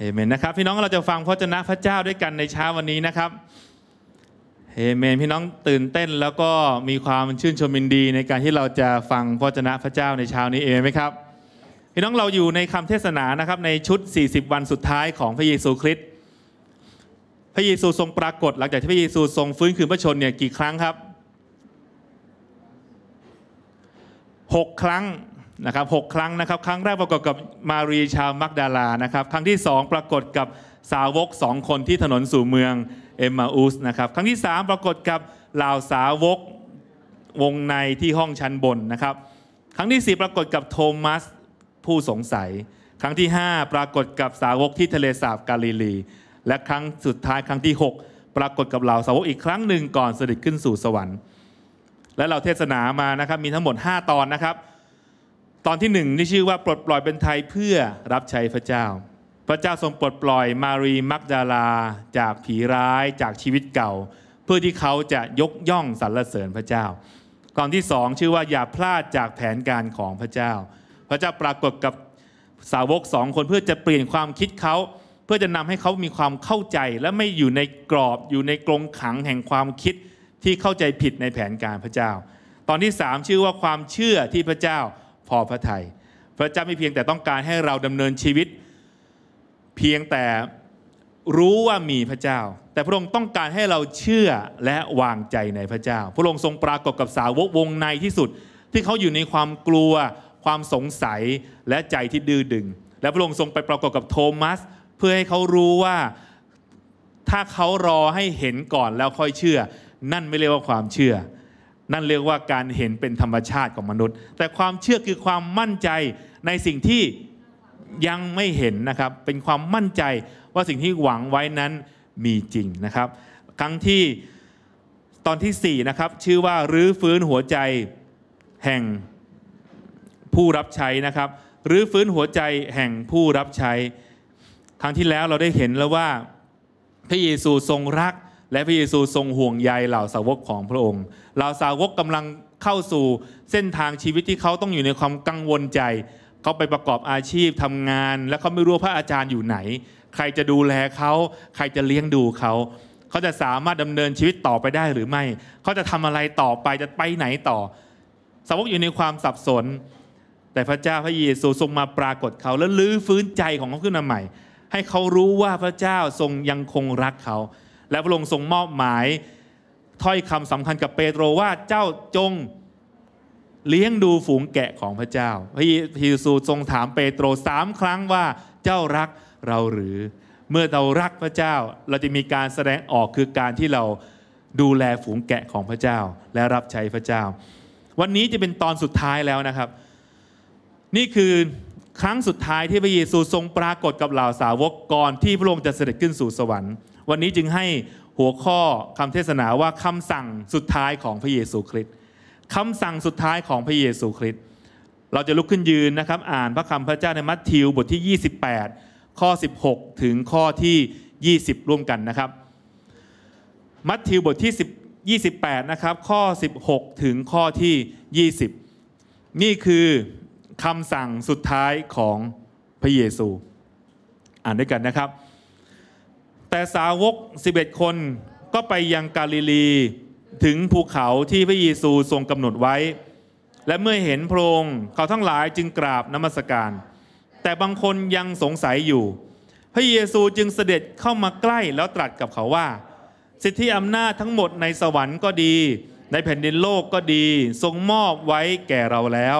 เอเมนนะครับพี่น้องเราจะฟังพระเจ้าพระเจ้าด้วยกันในเช้าวันนี้นะครับเอเมนพี่น้องตื่นเต้นแล้วก็มีความชื่นชมยินดีในการที่เราจะฟังพระเจ้าพระเจ้าในเช้านี้เองไหมครับพี่น้องเราอยู่ในคำเทศนานะครับในชุด 40 วันสุดท้ายของพระเยซูคริสต์พระเยซูทรงปรากฏ หลังจากที่พระเยซูทรงฟื้นคืนพระชนเนี่ยกี่ครั้งครับ 6 ครั้งนะครับหครั้งนะครับครั้งแรกปรากฏกับมารีชาวมักดาลานะครับครั้งที่ 2ปรากฏกับสาวกสองคนที่ถนนสู่เมืองเอมมาอุสนะครับครั้งที่ 3 ปรากฏกับเหล่าสาวกวงในที่ห้องชั้นบนนะครับ ครั้งที่ 4 ปรากฏกับโทมัสผู้สงสัย ครั้งที่ 5 ปรากฏกับสาวกที่ทะเลสาบกาลิลี และครั้งสุดท้าย ครั้งที่ 6 ปรากฏกับเหล่าสาวกอีกครั้งหนึ่งก่อนเสด็จขึ้นสู่สวรรค์ และเราเทศนามานะครับมีทั้งหมด 5 ตอนนะครับตอนที่หนึ่งที่ชื่อว่าปลดปล่อยเป็นไทยเพื่อรับใช้พระเจ้า พระเจ้าทรงปลดปล่อยมารีมักดาลา จากผีร้าย จากชีวิตเก่า เพื่อที่เขาจะยกย่องสรรเสริญพระเจ้า ตอนที่สอง ชื่อว่าอย่าพลาดจากแผนการของพระเจ้า พระเจ้าปรากฏกับสาวกสองคนเพื่อจะเปลี่ยนความคิดเขาเพื่อจะนำให้เขามีความเข้าใจและไม่อยู่ในกรอบอยู่ในกรงขังแห่งความคิดที่เข้าใจผิดในแผนการพระเจ้า ตอนที่สามชื่อว่าความเชื่อที่พระเจ้าพอพระทยัยพระเจ้าไม่เพียงแต่ต้องการให้เราดำเนินชีวิต เพียงแต่รู้ว่ามีพระเจ้า แต่พระองค์ต้องการให้เราเชื่อและวางใจในพระเจ้า พระองค์ทรงปรากฏกับสาวกวงในที่สุด ที่เขาอยู่ในความกลัวความสงสัยและใจที่ดื้อดึง และพระองค์ทรงไปปรากฏกับโทมัส เพื่อให้เขารู้ว่า ถ้าเขารอให้เห็นก่อนแล้วค่อยเชื่อ นั่นไม่เรียกว่าความเชื่อนั่น เรียกว่าการเห็นเป็นธรรมชาติของมนุษย์ แต่ความเชื่อคือความมั่นใจในสิ่งที่ยังไม่เห็นนะครับ เป็นความมั่นใจว่าสิ่งที่หวังไว้นั้นมีจริงนะครับ ครั้งที่ตอนที่ 4 นะครับชื่อว่ารื้อฟื้นหัวใจแห่งผู้รับใช้นะครับรื้อฟื้นหัวใจแห่งผู้รับใช้ครั้งที่แล้วเราได้เห็นแล้วว่าพระเยซูทรงรักและพระเยซูทรงห่วงใยเหล่าสาวกของพระองค์ เหล่าสาวกกำลังเข้าสู่เส้นทางชีวิตที่เขาต้องอยู่ในความกังวลใจ เขาไปประกอบอาชีพทำงาน และเขาไม่รู้พระอาจารย์อยู่ไหน ใครจะดูแลเขา ใครจะเลี้ยงดูเขา เขาจะสามารถดำเนินชีวิตต่อไปได้หรือไม่ เขาจะทำอะไรต่อไปจะไปไหนต่อ สาวกอยู่ในความสับสน แต่พระเจ้าพระเยซูทรงมาปรากฏเขา และลื้อฟื้นใจของเขาขึ้นมาใหม่ ให้เขารู้ว่าพระเจ้าทรงยังคงรักเขาและพระองค์ทรงมอบหมายถ้อยคำสำคัญกับเปโตรว่าเจ้าจงเลี้ยงดูฝูงแกะของพระเจ้าพระเยซูทรงถามเปโตรสามครั้งว่าเจ้ารักเราหรือเมื่อเรารักพระเจ้าเราจะมีการแสดงออกคือการที่เราดูแลฝูงแกะของพระเจ้าและรับใช้พระเจ้า วันนี้จะเป็นตอนสุดท้ายแล้วนะครับ นี่คือครั้งสุดท้ายที่พระเยซูทรงปรากฏกับเหล่าสาวกก่อนที่พระองค์จะเสด็จขึ้นสู่สวรรค์วันนี้จึงให้หัวข้อคำเทศนาว่าคำสั่งสุดท้ายของพระเยซูคริสต์คำสั่งสุดท้ายของพระเยซูคริสต์เราจะลุกขึ้นยืนนะครับ อ่านพระคำพระเจ้าในมัทธิวบทที่ 28 ข้อ 16 ถึงข้อที่ 20 ร่วมกันนะครับ มัทธิวบทที่10 28 นะครับข้อ 16 ถึงข้อที่ 20 นี่คือคำสั่งสุดท้ายของพระเยซู อ่านด้วยกันนะครับแต่สาวก11คนก็ไปยังกาลิลีถึงภูเขาที่พระเยซูทรงกำหนดไว้ และเมื่อเห็นโพรงเขาทั้งหลายจึงกราบนมัสการ แต่บางคนยังสงสัยอยู่พระเยซูจึงเสด็จเข้ามาใกล้แล้วตรัสกับเขาว่า สิทธิอำนาจทั้งหมดในสวรรค์ก็ดี ในแผ่นดินโลกก็ดีทรงมอบไว้แก่เราแล้ว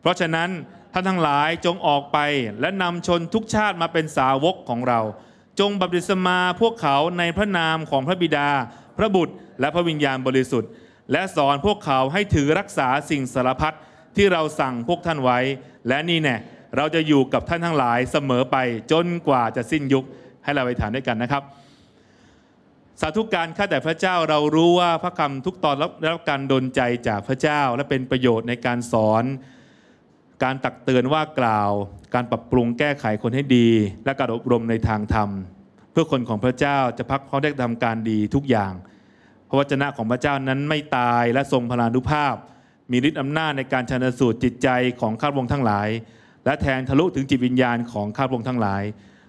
เพราะฉะนั้นท่านทั้งหลายจงออกไปและนำชนทุกชาติมาเป็นสาวกของเราจงบัพติศมาพวกเขาในพระนามของพระบิดา พระบุตร และพระวิญญาณบริสุทธิ์ และสอนพวกเขาให้ถือรักษาสิ่งสารพัดที่เราสั่งพวกท่านไว้ และนี่แน่เราจะอยู่กับท่านทั้งหลายเสมอไปจนกว่าจะสิ้นยุคให้เราไปถานด้วยกันนะครับ สาธุการข้าแต่พระเจ้าเรารู้ว่าพระคำทุกตอนรับการดลใจจากพระเจ้าและเป็นประโยชน์ในการสอนการตักเตือนว่ากล่าวการปรับปรุงแก้ไขคนให้ดี และการอบรมในทางธรรม เพื่อคนของพระเจ้าจะพักเอาได้ทำการดีทุกอย่าง พระวจนะของพระเจ้านั้นไม่ตายและทรงพลานุภาพ มีฤทธิ์อำนาจในการชนนสูตรจิตใจของข้าพวงทั้งหลาย และแทงทะลุถึงจิตวิญญาณของข้าพวงทั้งหลาย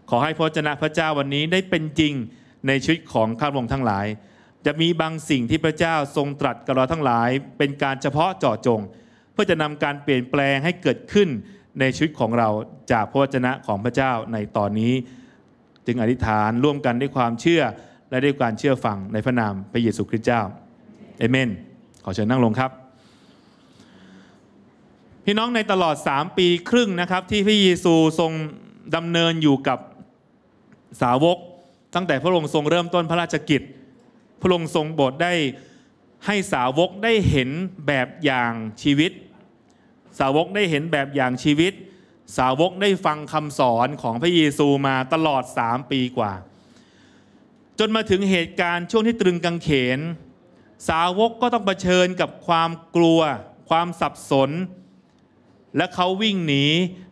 ขอให้พระวจนะพระเจ้าวันนี้ได้เป็นจริงในชีวิตของข้าพวงทั้งหลาย จะมีบางสิ่งที่พระเจ้าทรงตรัสกับเราทั้งหลาย เป็นการเฉพาะเจาะจงพื่อจะนำการเปลี่ยนแปลงให้เกิดขึ้นในชีวิตของเราจากพระวจนะของพระเจ้าในตอนนี้ จึงอธิษฐานร่วมกันด้วยความเชื่อและด้วยการเชื่อฟังในพระนามพระเยซูคริสต์เจ้าเอเมน ขอเชิญนั่งลงครับ พี่น้องในตลอด 3 ปีครึ่งนะครับ ที่พระเยซูทรงดำเนินอยู่กับสาวก ตั้งแต่พระองค์ทรงเริ่มต้นพระราชกิจพระองค์ทรงโทได้ให้สาวกได้เห็นแบบอย่างชีวิตสาวกได้เห็นแบบอย่างชีวิต สาวกได้ฟังคำสอนของพระเยซูมาตลอดสามปีกว่า จนมาถึงเหตุการณ์ช่วงที่ตรึงกังเขน สาวกก็ต้องเผชิญกับความกลัว ความสับสน และเขาวิ่งหนี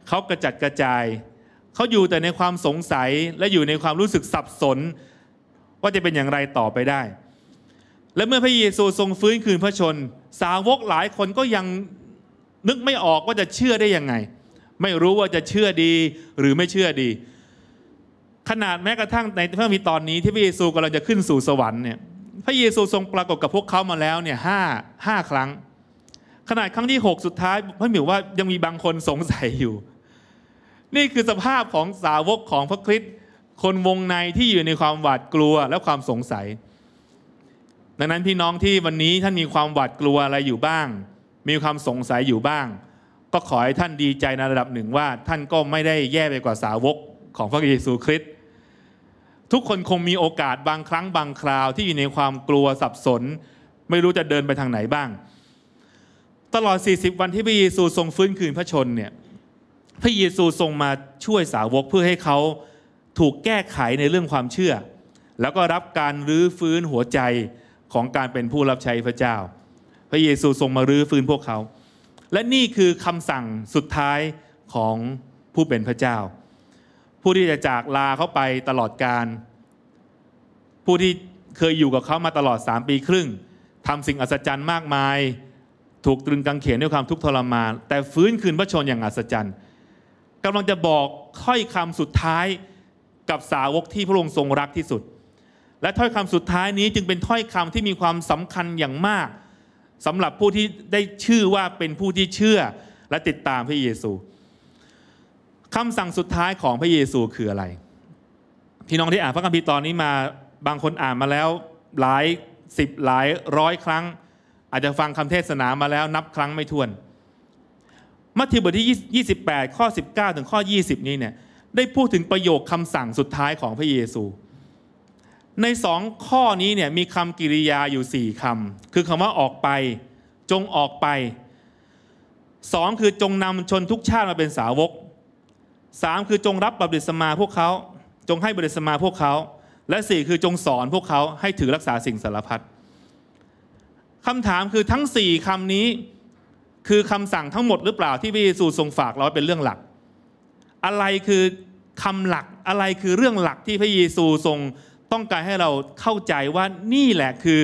เขากระจัดกระจายเขาอยู่แต่ในความสงสัยและอยู่ในความรู้สึกสับสนว่าจะเป็นอย่างไรต่อไปได้ และเมื่อพระเยซูทรงฟื้นคืนพระชน สาวกหลายคนก็ยังนึกไม่ออกว่าจะเชื่อได้ยังไง ไม่รู้ว่าจะเชื่อดีหรือไม่เชื่อดี ขนาดแม้กระทั่งในพระมีตอนนี้ที่พระเยซูกำลังจะขึ้นสู่สวรรค์เนี่ยพระเยซูทรงปรากฏกับพวกเขามาแล้วเนี่ยห้าห้าครั้ง ขนาดครั้งที่หกสุดท้าย พระมิวว่ายังมีบางคนสงสัยอยู่ นี่คือสภาพของสาวกของพระคริสต์คนวงในที่อยู่ในความหวาดกลัวและความสงสัย ดังนั้นพี่น้องที่วันนี้ท่านมีความหวาดกลัวอะไรอยู่บ้างมีความสงสัยอยู่บ้าง ก็ขอให้ท่านดีใจในระดับหนึ่งว่าท่านก็ไม่ได้แย่ไปกว่าสาวกของพระเยซูคริสต์ทุกคนคงมีโอกาสบางครั้งบางคราวที่อยู่ในความกลัวสับสนไม่รู้จะเดินไปทางไหนบ้าง ตลอด 40 วันที่พระเยซูทรงฟื้นคืนพระชนเนี่ยพระเยซูทรงมาช่วยสาวกเพื่อให้เขาถูกแก้ไขในเรื่องความเชื่อ แล้วก็รับการรื้อฟื้นหัวใจของการเป็นผู้รับใช้พระเจ้าระเยซู ทรงมารื้อฟื้นพวกเขา และนี่คือคำสั่งสุดท้ายของผู้เป็นพระเจ้า ผู้ที่จะจากลาเขาไปตลอดการ ผู้ที่เคยอยู่กับเขามาตลอดสามปีครึ่งทำสิ่งอัศจรรย์มากมาย ถูกตรึงกางเขนด้วยความทุกข์ทรมาน แต่ฟื้นคืนพระชนอย่างอัศจรรย์กำลังจะบอกถ้อยคำสุดท้ายกับสาวกที่พระองค์ทรงรักที่สุด และถ้อยคำสุดท้ายนี้จึงเป็นถ้อยคำที่มีความสำคัญอย่างมากสำหรับผู้ที่ได้ชื่อว่าเป็นผู้ที่เชื่อและติดตามพระเยซูคำสั่งสุดท้ายของพระเยซูคืออะไรพี่น้องที่อ่านพระคัมภีร์ตอนนี้มาบางคนอ่านมาแล้วหลายสิบหลายร้อยครั้ง อาจจะฟังคำเทศนามาแล้ว นับครั้งไม่ถ้วน มัทธิวบทที่ 28 ข้อ 19 ถึงข้อ 20 นี้เนี่ยได้พูดถึงประโยคคำสั่งสุดท้ายของพระเยซูในสองข้อนี้เนี่ยมีคำกริยาอยู่สี่คำคือคำว่าออกไปจงออกไปสองคือจงนำชนทุกชาติมาเป็นสาวกสามคือจงรับบัพติศมาพวกเขา จงให้บัพติศมาพวกเขา และสี่คือจงสอนพวกเขาให้ถือรักษาสิ่งสารพัดคำถามคือทั้งสี่คำนี้คือคำสั่งทั้งหมดหรือเปล่าที่พระเยซูทรงฝากเราเป็นเรื่องหลัก อะไรคือคำหลักอะไรคือเรื่องหลักที่พระเยซูทรงต้องการให้เราเข้าใจว่านี่แหละคือ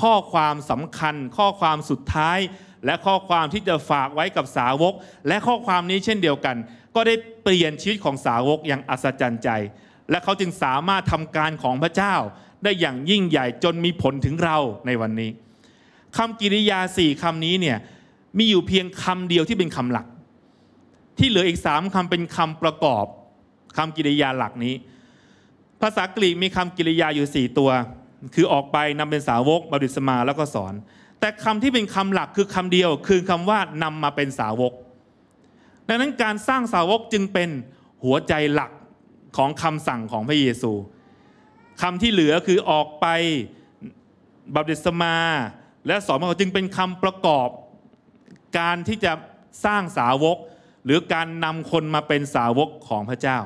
ข้อความสำคัญ ข้อความสุดท้าย และข้อความที่จะฝากไว้กับสาวก และข้อความนี้เช่นเดียวกัน ก็ได้เปลี่ยนชีวิตของสาวกอย่างอัศจรรย์ใจ และเขาจึงสามารถทำการของพระเจ้า ได้อย่างยิ่งใหญ่จนมีผลถึงเราในวันนี้คำกิริยาสี่คำนี้เนี่ยมีอยู่เพียงคำเดียวที่เป็นคำหลัก ที่เหลืออีกสามคำเป็นคำประกอบคำกิริยาหลักนี้ภาษากรีกมีคำกริยาอยู่4ตัว คือออกไปนำเป็นสาวกบริสมาแล้วก็สอน แต่คำที่เป็นคำหลักคือคำเดียวคือคำว่านำมาเป็นสาวก ดังนั้นการสร้างสาวกจึงเป็นหัวใจหลักของคำสั่งของพระเยซูคำที่เหลือคือออกไปบัพติศมาและสอนมาจึงเป็นคำประกอบ การที่จะสร้างสาวก หรือการนำคนมาเป็นสาวกของพระเจ้า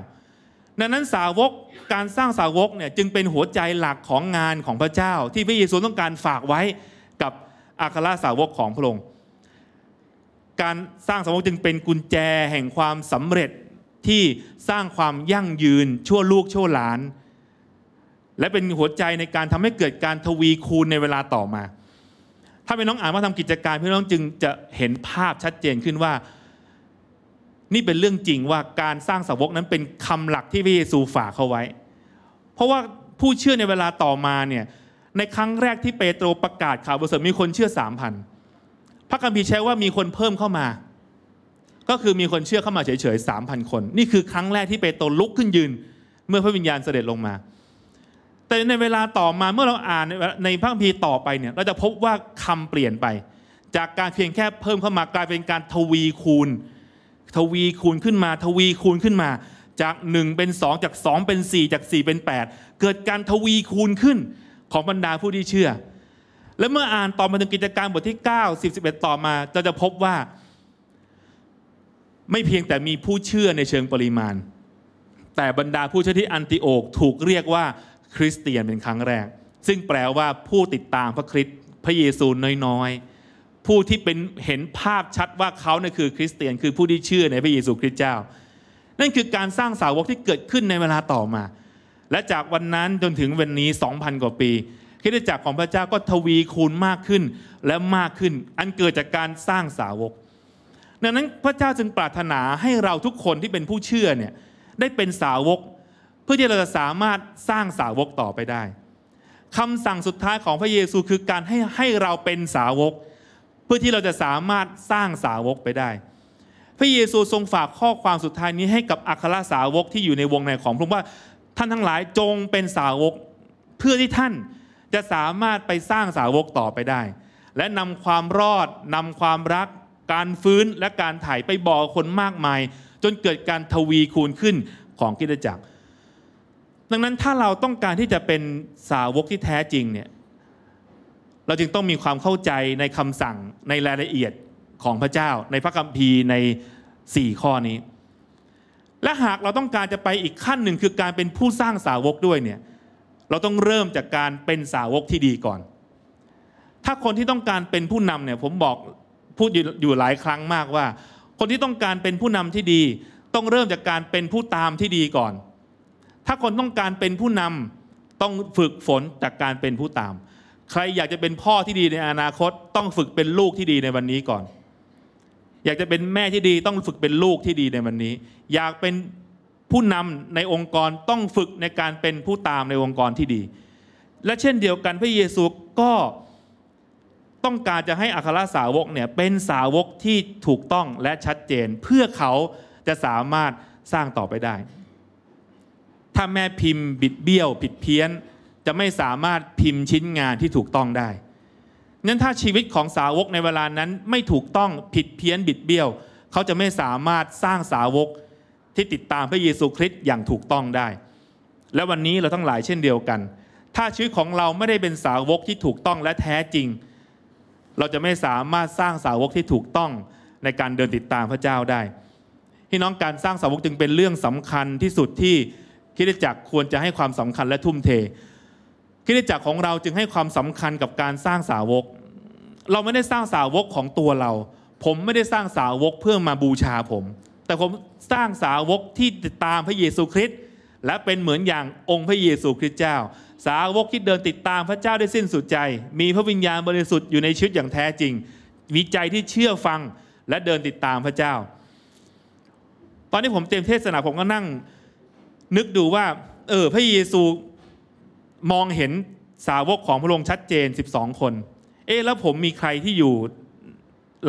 ดังนั้นสาวกการสร้างสาวกเนี่ยจึงเป็นหัวใจหลักของงานของพระเจ้า ที่พระเยซูต้องการฝากไว้กับอัครสาวกของพระองค์การสร้างสาวกจึงเป็นกุญแจแห่งความสำเร็จที่สร้างความยั่งยืนชั่วลูกชั่วหลาน และเป็นหัวใจในการทำให้เกิดการทวีคูณในเวลาต่อมา ถ้าเป็นน้องอ่านว่าทำกิจการพี่น้องจึงจะเห็นภาพชัดเจนขึ้นว่านี่เป็นเรื่องจริงว่าการสร้างสาวกนั้นเป็นคำหลักที่พระเยซูฝากเขาไว้ เพราะว่าผู้เชื่อในเวลาต่อมาเนี่ยในครั้งแรกที่เปโตรประกาศข่าวประเสริฐมีคนเชื่อสามพันพระคัมภีร์ใช้ว่ามีคนเพิ่มเข้ามา ก็คือมีคนเชื่อเข้ามาเฉยๆสามพันคนนี่คือครั้งแรกที่เปโตรลุกขึ้นยืน เมื่อพระวิญญาณเสด็จลงมา แต่ในเวลาต่อมาเมื่อเราอ่านในพระคัมภีร์ต่อไปเนี่ยเราจะพบว่าคำเปลี่ยนไป จากการเพียงแค่เพิ่มเข้ามากลายเป็นการทวีคูณทวีคูณขึ้นมาทวีคูณขึ้นมา จาก 1 เป็น2จาก2เป็น 4 จาก 4 เป็น 8 เกิดการทวีคูณขึ้น ของบรรดาผู้ที่เชื่อ และเมื่ออ่านต่อมาถึงกิจการบทที่9 10 11 ต่อมาเราจะพบว่า ไม่เพียงแต่มีผู้เชื่อในเชิงปริมาณ แต่บรรดาผู้เชื่อที่อันติโอกถูกเรียกว่า คริสเตียนเป็นครั้งแรก ซึ่งแปลว่าผู้ติดตามพระคริสต์พระเยซูน้อยๆผู้ที่เป็นเห็นภาพชัดว่าเขาเนี่ยคือคริสเตียนคือผู้ที่เชื่อในพระเยซูคริสต์เจ้า นั่นคือการสร้างสาวกที่เกิดขึ้นในเวลาต่อมา และจากวันนั้นจนถึงวันนี้ 2,000กว่าปีคริสตจักรของพระเจ้าก็ทวีคูณมากขึ้นและมากขึ้นอันเกิดจากการสร้างสาวกดังนั้นพระเจ้าจึงปรารถนาให้เราทุกคนที่เป็นผู้เชื่อเนี่ยได้เป็นสาวกเพื่อที่เราจะสามารถสร้างสาวกต่อไปได้คำสั่งสุดท้ายของพระเยซูคือการให้ให้เราเป็นสาวกเพื่อที่เราจะสามารถสร้างสาวกไปได้ พระเยซูทรงฝากข้อความสุดท้ายนี้ให้กับอัครสาวกที่อยู่ในวงในของพระองค์ว่าท่านทั้งหลายจงเป็นสาวกเพื่อที่ท่านจะสามารถไปสร้างสาวกต่อไปได้ และนำความรอดนำความรักการฟื้นและการถ่ายไปบอกคนมากมาย จนเกิดการทวีคูณขึ้นของกิจจักรดังนั้นถ้าเราต้องการที่จะเป็นสาวกที่แท้จริงเนี่ยเราจึงต้องมีความเข้าใจในคำสั่งในรายละเอียดของพระเจ้าในพระคัมภีร์ใน 4 ข้อนี้ และหากเราต้องการจะไปอีกขั้นหนึ่งคือการเป็นผู้สร้างสาวกด้วยเนี่ย เราต้องเริ่มจากการเป็นสาวกที่ดีก่อน ถ้าคนที่ต้องการเป็นผู้นำเนี่ยผมบอกพูดอยู่หลายครั้งมากว่า คนที่ต้องการเป็นผู้นำที่ดี ต้องเริ่มจากการเป็นผู้ตามที่ดีก่อน ถ้าคนต้องการเป็นผู้นำต้องฝึกฝนจากการเป็นผู้ตามใครอยากจะเป็นพ่อที่ดีในอนาคตต้องฝึกเป็นลูกที่ดีในวันนี้ก่อน อยากจะเป็นแม่ที่ดีต้องฝึกเป็นลูกที่ดีในวันนี้ อยากเป็นผู้นำในองค์กรต้องฝึกในการเป็นผู้ตามในองค์กรที่ดี และเช่นเดียวกันพระเยซูก็ต้องการจะให้อัครสาวกเนี่ยเป็นสาวกที่ถูกต้องและชัดเจนเพื่อเขาจะสามารถสร้างต่อไปได้ ถ้าแม่พิมพ์บิดเบี้ยวผิดเพี้ยนจะไม่สามารถพิมพ์ชิ้นงานที่ถูกต้องได้นั้นถ้าชีวิตของสาวกในเวลานั้นไม่ถูกต้องผิดเพี้ยนบิดเบี้ยว เขาจะไม่สามารถสร้างสาวกที่ติดตามพระเยซูคริสต์อย่างถูกต้องได้ และวันนี้เราทั้งหลายเช่นเดียวกัน ถ้าชีวิตของเราไม่ได้เป็นสาวกที่ถูกต้องและแท้จริง เราจะไม่สามารถสร้างสาวกที่ถูกต้องในการเดินติดตามพระเจ้าได้พี่น้องการสร้างสาวกจึงเป็นเรื่องสำคัญที่สุดที่คิดจักควรจะให้ความสำคัญและทุ่มเทคิดจักรของเราจึงให้ความสำคัญกับการสร้างสาวก เราไม่ได้สร้างสาวกของตัวเรา ผมไม่ได้สร้างสาวกเพื่อมาบูชาผม แต่ผมสร้างสาวกที่ติดตามพระเยซูคริสต์และเป็นเหมือนอย่างองค์พระเยซูคริสต์เจ้า สาวกที่เดินติดตามพระเจ้าได้สิ้นสุดใจ มีพระวิญญาณบริสุทธิ์อยู่ในชีวิตอย่างแท้จริง มีใจที่เชื่อฟังและเดินติดตามพระเจ้า ตอนนี้ผมเตรียมเทศนาผมก็นั่ง นึกดูว่าเออพระเยซูมองเห็นสาวกของพระองค์ชัดเจน 12 คน เอ๊ะ แล้วผมมีใครที่อยู่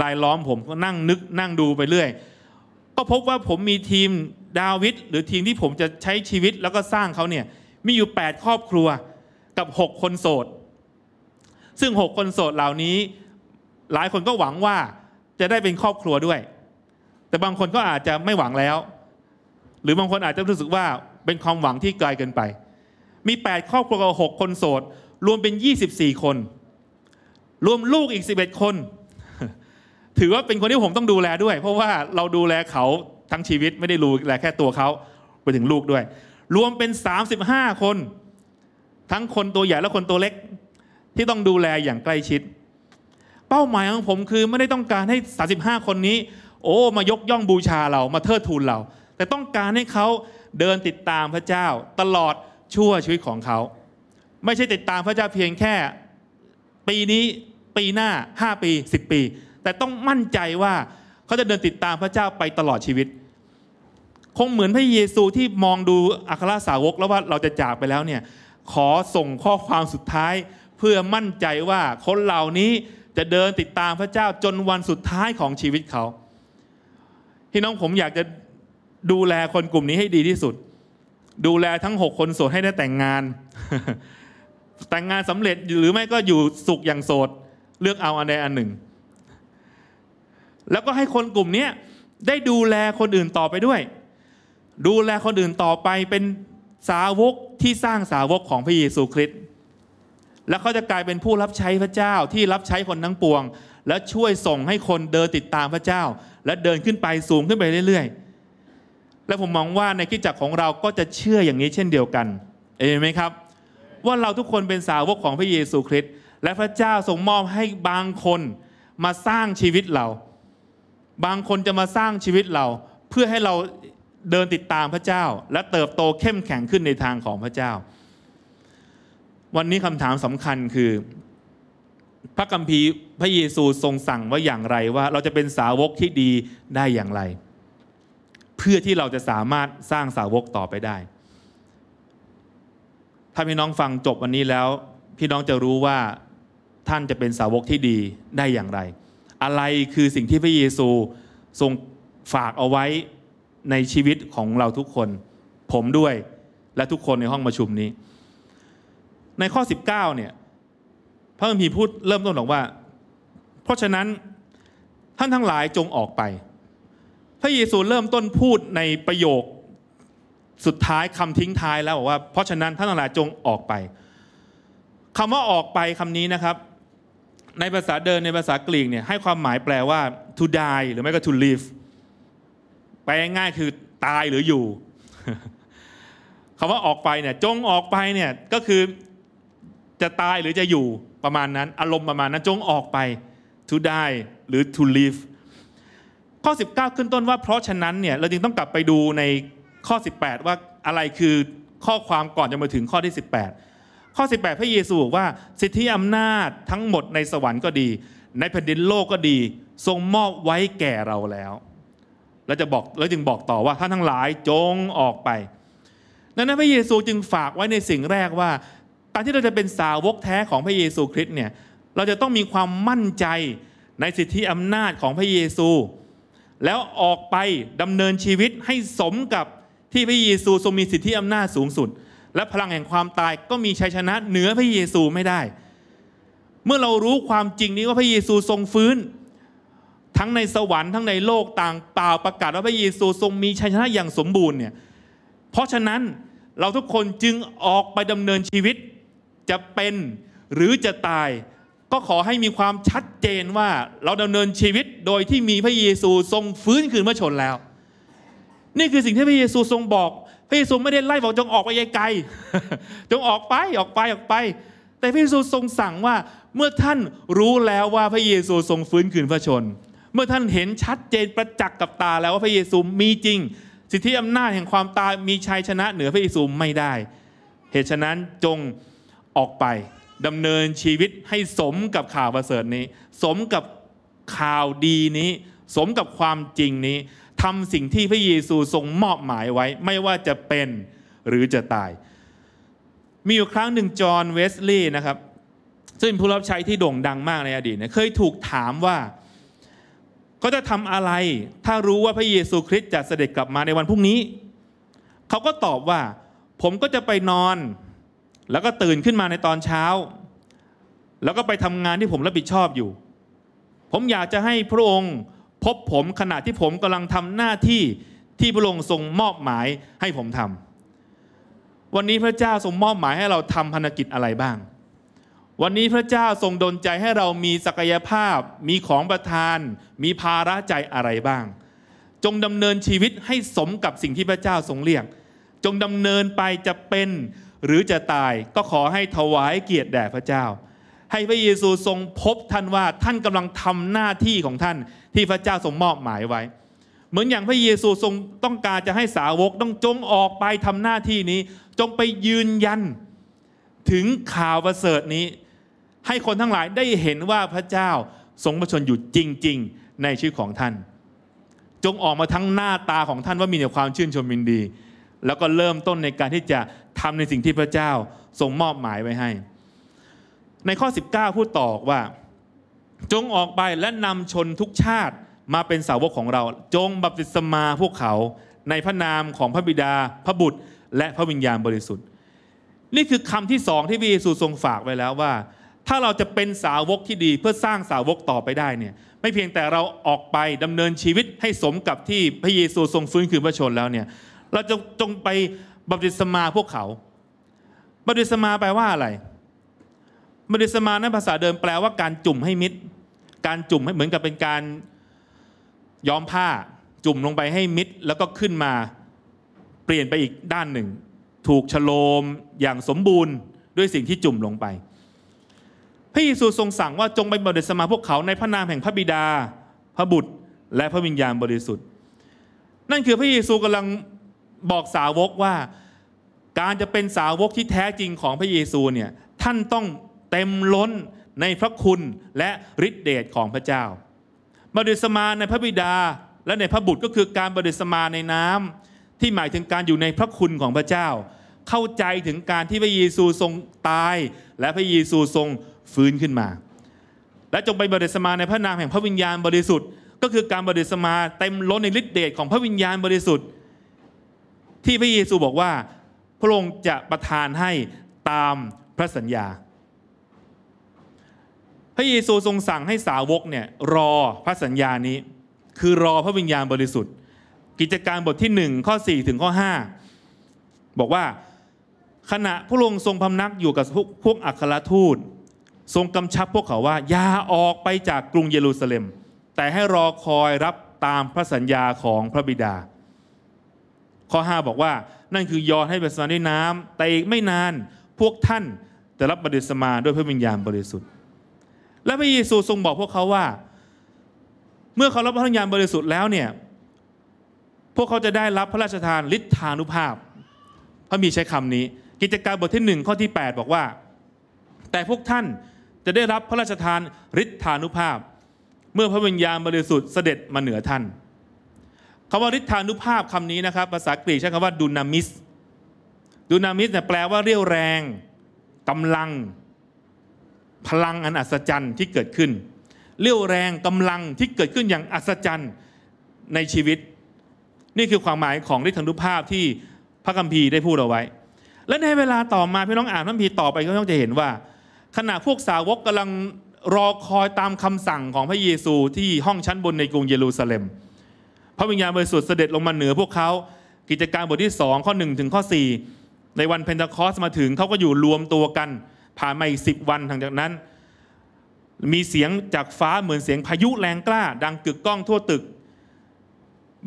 ลายล้อม ผมก็นั่งนึกนั่งดูไปเรื่อย ก็พบว่าผมมีทีมดาวิดหรือทีมที่ผมจะใช้ชีวิตแล้วก็สร้างเขาเนี่ย มีอยู่ 8 ครอบครัว กับ 6 คนโสด ซึ่ง 6 คนโสดเหล่านี้ หลายคนก็หวังว่าจะได้เป็นครอบครัวด้วย แต่บางคนก็อาจจะไม่หวังแล้ว หรือบางคนอาจจะรู้สึกว่าเป็นความหวังที่ไกลเกินไปมี 8ครอบครัวกับ6คนโสดรวมเป็น 24 คน รวมลูกอีก 11 คน ถือว่าเป็นคนที่ผมต้องดูแลด้วย เพราะว่าเราดูแลเขาทั้งชีวิตไม่ได้ดูแล แค่ตัวเขาไปถึงลูกด้วย รวมเป็น35คน ทั้งคนตัวใหญ่ และคนตัวเล็ก ที่ต้องดูแลอย่างใกล้ชิด เป้าหมายของผมคือไม่ได้ต้องการให้ 35 คนนี้ โอ้มายกย่องบูชาเรามาเทิดทูนเรา แต่ต้องการให้เขาเดินติดตามพระเจ้าตลอดชั่วชีวิตของเขา ไม่ใช่ติดตามพระเจ้าเพียงแค่ ปีนี้ปีหน้า5ปี10 ปี แต่ต้องมั่นใจว่าเขาจะเดินติดตามพระเจ้าไปตลอดชีวิต คงเหมือนพระเยซูที่มองดูอัครสาวกแล้วว่าเราจะจากไปแล้วเนี่ยขอส่งข้อความสุดท้ายเพื่อมั่นใจว่าคนเหล่านี้จะเดินติดตามพระเจ้าจนวันสุดท้ายของชีวิตเขาพี่น้องผมอยากจะดูแลคนกลุ่มนี้ให้ดีที่สุดดูแลทั้ง 6 คนโสดให้ได้แต่งงาน แต่งงานสำเร็จหรือไม่ก็อยู่สุขอย่างโสดเลือกเอาอันใดอันหนึ่ง แล้วก็ให้คนกลุ่มนี้ได้ดูแลคนอื่นต่อไปด้วย ดูแลคนอื่นต่อไปเป็นสาวกที่สร้างสาวกของพระเยซูคริสต์และเขาจะกลายเป็นผู้รับใช้พระเจ้าที่รับใช้คนทั้งปวง และช่วยส่งให้คนเดินติดตามพระเจ้า และเดินขึ้นไปสูงขึ้นไปเรื่อย ๆและผมมองว่าในคิดจักของเราก็จะเชื่ออย่างนี้เช่นเดียวกัน เอเมนไหมครับ ว่าเราทุกคนเป็นสาวกของพระเยซูคริสต์และพระเจ้าทรงมอบให้บางคนมาสร้างชีวิตเรา บางคนจะมาสร้างชีวิตเรา เพื่อให้เราเดินติดตามพระเจ้าและเติบโตเข้มแข็งขึ้นในทางของพระเจ้า วันนี้คำถามสำคัญคือ พระกัมภีร์พระเยซูทรงสั่งว่าอย่างไรว่า เราจะเป็นสาวกที่ดีได้อย่างไรเพื่อที่เราจะสามารถสร้างสาวกต่อไปได้ ถ้าพี่น้องฟังจบวันนี้แล้ว พี่น้องจะรู้ว่าท่านจะเป็นสาวกที่ดีได้อย่างไร อะไรคือสิ่งที่พระเยซูทรงฝากเอาไว้ในชีวิตของเราทุกคน ผมด้วยและทุกคนในห้องประชุมนี้ ในข้อ 19เนี่ยพระคัมภีร์พูดเริ่มต้นบอกว่า เพราะฉะนั้นท่านทั้งหลายจงออกไปพระเยซูเริ่มต้นพูดในประโยคสุดท้ายคำทิ้งท้ายแล้วบอกว่า เพราะฉะนั้นท่านทั้งหลายจงออกไป คำว่าออกไปคำนี้นะครับ ในภาษาเดินในภาษากรีกเนี่ยให้ความหมายแปลว่า to die หรือไม่ก็ to live แปลง่ายคือตายหรืออยู่ คำว่าออกไปเนี่ยจงออกไปเนี่ยก็คือจะตายหรือจะอยู่ประมาณนั้น อารมณ์ประมาณนั้นจงออกไป to die หรือ to live ข้อ19ขึ้นต้นว่าเพราะฉะนั้นเนี่ยเราจึงต้องกลับไปดูในข้อ 18 ว่าอะไรคือข้อความก่อนจะมาถึงข้อที่18 ข้อ 18 พระเยซูบอกว่าสิทธิอำนาจทั้งหมดในสวรรค์ก็ดี ในแผ่นดินโลกก็ดีทรงมอบไว้แก่เราแล้วแล้วจะบอกแล้วจึงบอกต่อว่าท่านทั้งหลายจงออกไปดังนั้นพระเยซูจึงฝากไว้ในสิ่งแรกว่าการที่เราจะเป็นสาวกแท้ของพระเยซูคริสต์เนี่ยเราจะต้องมีความมั่นใจในสิทธิอำนาจของพระเยซูแล้วออกไปดำเนินชีวิตให้สมกับที่พระเยซูทรงมีสิทธิอำนาจสูงสุด และพลังแห่งความตายก็มีชัยชนะเหนือพระเยซูไม่ได้ เมื่อเรารู้ความจริงนี้ว่าพระเยซูทรงฟื้น ทั้งในสวรรค์ทั้งในโลกต่างเปล่าประกาศว่าพระเยซูทรงมีชัยชนะอย่างสมบูรณ์เนี่ยเพราะฉะนั้นเราทุกคนจึงออกไปดำเนินชีวิตจะเป็นหรือจะตายก็ขอให้มีความชัดเจนว่าเราดำเนินชีวิตโดยที่มีพระเยซูทรงฟื้นคืนเมื่อชนแล้ว นี่คือสิ่งที่พระเยซูทรงบอก พระเยซูไม่ได้ไล่บอกจงออกไปไกลจงออกไปออกไปออกไป แต่พระเยซูทรงสั่งว่าเมื่อท่านรู้แล้วว่าพระเยซูทรงฟื้นคืนพระชนเมื่อท่านเห็นชัดเจนประจักษ์กับตาแล้วว่าพระเยซูมีจริง สิทธิอำนาจแห่งความตายมีชัยชนะเหนือพระเยซูไม่ได้ เหตุฉะนั้นจงออกไปดำเนินชีวิตให้สมกับข่าวประเสริฐนี้ สมกับข่าวดีนี้ สมกับความจริงนี้ทำสิ่งที่พระเยซูทรงมอบหมายไว้ ไม่ว่าจะเป็นหรือจะตายมีอยู่ครั้งหนึ่งจอห์นเวสลีย์นะครับ ซึ่งเป็นผู้รับใช้ที่โด่งดังมากในอดีตเคยถูกถามว่าเขาจะทำอะไร ถ้ารู้ว่าพระเยซูคริสต์จะเสด็จกลับมาในวันพรุ่งนี้ เขาก็ตอบว่าผมก็จะไปนอนแล้วก็ตื่นขึ้นมาในตอนเช้า แล้วก็ไปทำงานที่ผมรับผิดชอบอยู่ ผมอยากจะให้พระองค์พบผมขณะที่ผมกำลังทำหน้าที่ที่พระองค์ทรงมอบหมายให้ผมทำวันนี้พระเจ้าทรงมอบหมายให้เราทำพันธกิจอะไรบ้าง วันนี้พระเจ้าทรงดลใจให้เรามีศักยภาพมีของประทาน มีภาระใจอะไรบ้าง จงดำเนินชีวิตให้สมกับสิ่งที่พระเจ้าทรงเรียกจงดำเนินไปจะเป็นหรือจะตายก็ขอให้ถวายเกียรติแด่พระเจ้า ให้พระเยซูทรงพบท่านว่าท่านกำลังทำหน้าที่ของท่านที่พระเจ้าทรงมอบหมายไว้ เหมือนอย่างพระเยซูทรงต้องการจะให้สาวกต้องจงออกไปทำหน้าที่นี้ จงไปยืนยันถึงข่าวประเสริฐนี้ ให้คนทั้งหลายได้เห็นว่าพระเจ้าทรงประชนอยู่จริงๆ ในชีวิตของท่าน จงออกมาทั้งหน้าตาของท่านว่ามีแต่ความชื่นชมยินดี แล้วก็เริ่มต้นในการที่จะทำในสิ่งที่พระเจ้าทรงมอบหมายไว้ให้ ในข้อ 19 พูดต่อว่าจงออกไปและนำชนทุกชาติมาเป็นสาวกของเรา จงบัพติศมาพวกเขาในพระนามของพระบิดาพระบุตร และพระวิญญาณบริสุทธิ์ นี่คือคำที่สองที่พระเยซูทรงฝากไว้แล้วว่า ถ้าเราจะเป็นสาวกที่ดีเพื่อสร้างสาวกต่อไปได้เนี่ยไม่เพียงแต่เราออกไปดำเนินชีวิตให้สมกับที่พระเยซูทรงฟื้นคืนพระชนแล้วเนี่ยเราจะจงไปบัพติศมาพวกเขาบัพติศมาแปลว่าอะไรบัพติศมาในภาษาเดิมแปลว่าการจุ่มให้มิดการจุ่มให้เหมือนกับเป็นการย้อมผ้า จุ่มลงไปให้มิดแล้วก็ขึ้นมา เปลี่ยนไปอีกด้านหนึ่ง ถูกฉโลมอย่างสมบูรณ์ ด้วยสิ่งที่จุ่มลงไป พระเยซูทรงสั่งว่าจงไปบติศมาพวกเขาในพระนามแห่งพระบิดา พระบุตร และพระวิญญาณบริสุทธิ์ นั่นคือพระเยซูกำลังบอกสาวกว่าการจะเป็นสาวกที่แท้จริงของพระเยซูเนี่ยท่านต้องเต็มล้นในพระคุณและฤทธิเดชของพระเจ้า บริสมาในพระบิดา และในพระบุตรก็คือการบริสมาในน้ำ ที่หมายถึงการอยู่ในพระคุณของพระเจ้า เข้าใจถึงการที่พระเยซูทรงตายและพระเยซูทรงฟื้นขึ้นมา และจงไปบริสมาในพระนามแห่งพระวิญญาณบริสุทธิ์ ก็คือการบริสมาเต็มล้นในฤทธิเดชของพระวิญญาณบริสุทธิ์ที่พระเยซูบอกว่าพระองค์จะประทานให้ตามพระสัญญา พระเยซูทรงสั่งให้สาวกเนี่ยรอพระสัญญานี้ คือรอพระวิญญาณบริสุทธิ์ กิจการบทที่1ข้อ4ถึงข้อ5บอกว่าขณะพระองค์ทรงพำนักอยู่กับพวกอัครทูต ทรงกำชับพวกเขาว่าอย่าออกไปจากกรุงเยรูซาเล็ม แต่ให้รอคอยรับตามพระสัญญาของพระบิดาข้อ5 บอกว่านั่นคือยอนให้เปพตสมาด้วยน้ำ แต่อีกไม่นานพวกท่านจะรับบัติศมาด้วยพระวิญญาณบริสุทธิ์ และพระเยซูทรงบอกพวกเขาว่า เมื่อเขารับพระวิญญาณบริสุทธิ์แล้วเนี่ยพวกเขาจะได้รับพระราชทานฤทธานุภาพ พระมีใช้คำนี้กิจการบทที่หนึ่งข้อที่ 8 บอกว่า แต่พวกท่านจะได้รับพระราชทานฤทธานุภาพ เมื่อพระวิญญาณบริสุทธิ์เสด็จมาเหนือท่านคำว่าฤทธานุภาพคำนี้นะครับภาษากรีกใช้คำว่าดุนามิส ดุนามิสเนี่ยแปลว่าเรี่ยวแรงกำลัง พลังอันอัศจรรย์ที่เกิดขึ้น เรี่ยวแรงกำลังที่เกิดขึ้นอย่างอัศจรรย์ในชีวิต นี่คือความหมายของฤทธานุภาพที่พระคัมภีร์ได้พูดเอาไว้ และในเวลาต่อมาพี่น้องอ่านพระคัมภีร์ต่อไปก็ต้องจะเห็นว่า ขณะพวกสาวกกำลังรอคอยตามคำสั่งของพระเยซูที่ห้องชั้นบนในกรุงเยรูซาเล็มพระวิญญาณบริสุทธิ์เสด็จลงมาเหนือพวกเขากิจการบทที่สองข้อ 1 ถึงข้อ 4 ในวันเพนทคอสมาถึงเขาก็อยู่รวมตัวกัน ผ่านมาอีกสิวันหลังจากนั้น มีเสียงจากฟ้าเหมือนเสียงพายุแรงกล้า ดังกึกก้องทั่วตึก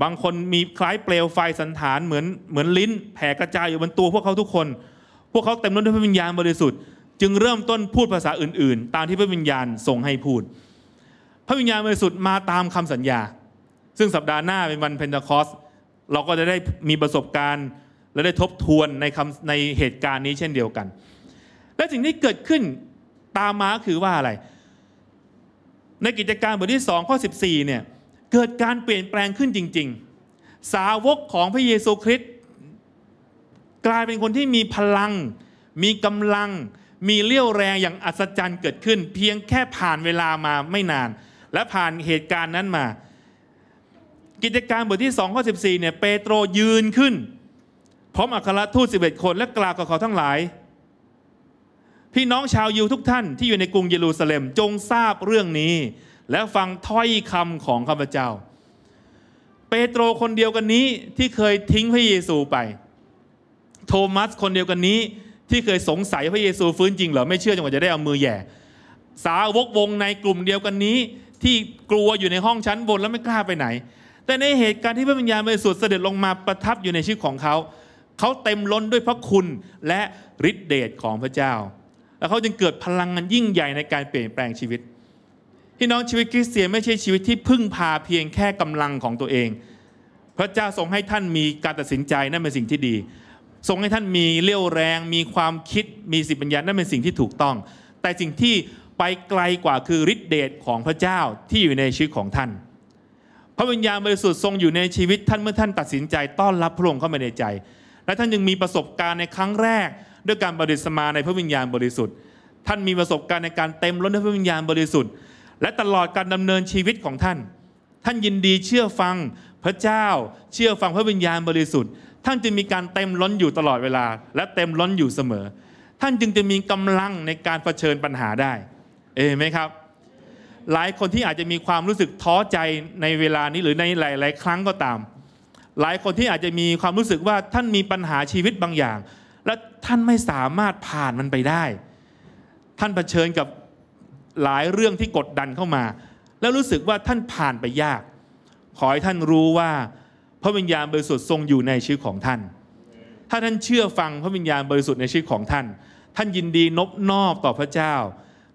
บางคนมีคล้ายเปลวไฟสันฐานเหมือนเหมือนลิ้น แผ่กระจายอยู่บนตัวพวกเขาทุกคน พวกเขาเต็มล้นด้วยพระวิญญาณบริสุทธิ์ จึงเริ่มต้นพูดภาษาอื่น ๆ ตามที่พระวิญญาณส่งให้พูด พระวิญญาณบริสุทธิ์มาตามคำสัญญาซึ่งสัปดาห์หน้าเป็นวันเพนทคอสเราก็จะได้มีประสบการณ์และได้ทบทวนในคำในเหตุการณ์นี้เช่นเดียวกัน และสิ่งที่เกิดขึ้นตามมาคือว่าอะไร ในกิจการบทที่ 2 ข้อ 14เนี่ยเกิดการเปลี่ยนแปลงขึ้นจริง ๆ สาวกของพระเยซูคริสต์กลายเป็นคนที่มีพลัง มีกำลัง มีเลี้ยวแรงอย่างอัศจรรย์เกิดขึ้น เพียงแค่ผ่านเวลามาไม่นาน และผ่านเหตุการณ์นั้นมากิจการบทที่ 2 ข้อ 14 เนี่ยเปโตรยืนขึ้น พร้อมอัครทูต11 คนและกล่าวกับเขาทั้งหลาย พี่น้องชาวยิวทุกท่าน ที่อยู่ในกรุงเยรูซาเล็มจงทราบเรื่องนี้ และฟังถ้อยคำของข้าพเจ้า เปโตรคนเดียวกันนี้ที่เคยทิ้งพระเยซูไป โทมัสคนเดียวกันนี้ ที่เคยสงสัยพระเยซูฟื้นจริงเหรอไม่เชื่อจนกว่าจะได้เอามือแย่สาวกวงในกลุ่มเดียวกันนี้ ที่กลัวอยู่ในห้องชั้นบนแล้วไม่กล้าไปไหนแต่ในเหตุการณ์ที่พระวิญญาณบริสุทธิ์เสด็จลงมาประทับอยู่ในชีวิตของเขา เขาเต็มล้นด้วยพระคุณและฤทธิเดชของพระเจ้า แล้วเขาจึงเกิดพลังงานยิ่งใหญ่ในการเปลี่ยนแปลงชีวิตพี่น้องชีวิตคริสเตียนไม่ใช่ชีวิตที่พึ่งพาเพียงแค่กำลังของตัวเอง พระเจ้าทรงให้ท่านมีการตัดสินใจนั่นเป็นสิ่งที่ดี ทรงให้ท่านมีเลี้ยวแรง มีความคิด มีสิปัญญา นั่นเป็นสิ่งที่ถูกต้อง แต่สิ่งที่ไปไกลกว่าคือฤทธิเดชของพระเจ้าที่อยู่ในชีวิตของท่านระวิญญาณบริสุทธิ์ทรงอยู่ในชีวิตท่านเมื่อท่านตัดสินใจต้อนรับพระองค์เข้ามาในใจ และท่านยังมีประสบการณ์ในครั้งแรกด้วยการบริสมาในพระวิญญาณบริสุทธิ์ ท่านมีประสบการณ์ในการเต็มล้นด้วยพระวิญญาณบริสุทธิ์ และตลอดการดำเนินชีวิตของท่าน ท่านยินดีเชื่อฟังพระเจ้าเชื่อฟังพระวิญญาณบริสุทธิ์ท่านจึงมีการเต็มล้นอยู่ตลอดเวลา และเต็มล้นอยู่เสมอ ท่านจึงจะมีกำลังในการเผชิญปัญหาได้ เอไหมครับหลายคนที่อาจจะมีความรู้สึกท้อใจในเวลานี้หรือในหลาย ๆ ครั้งก็ตาม หลายคนที่อาจจะมีความรู้สึกว่าท่านมีปัญหาชีวิตบางอย่าง และท่านไม่สามารถผ่านมันไปได้ ท่านเผชิญกับหลายเรื่องที่กดดันเข้ามา แล้วรู้สึกว่าท่านผ่านไปยาก ขอให้ท่านรู้ว่าพระวิญญาณบริสุทธิ์ทรงอยู่ในชีวิตของท่าน ถ้าท่านเชื่อฟังพระวิญญาณบริสุทธิ์ในชีวิตของท่าน ท่านยินดีนบนอบต่อพระเจ้า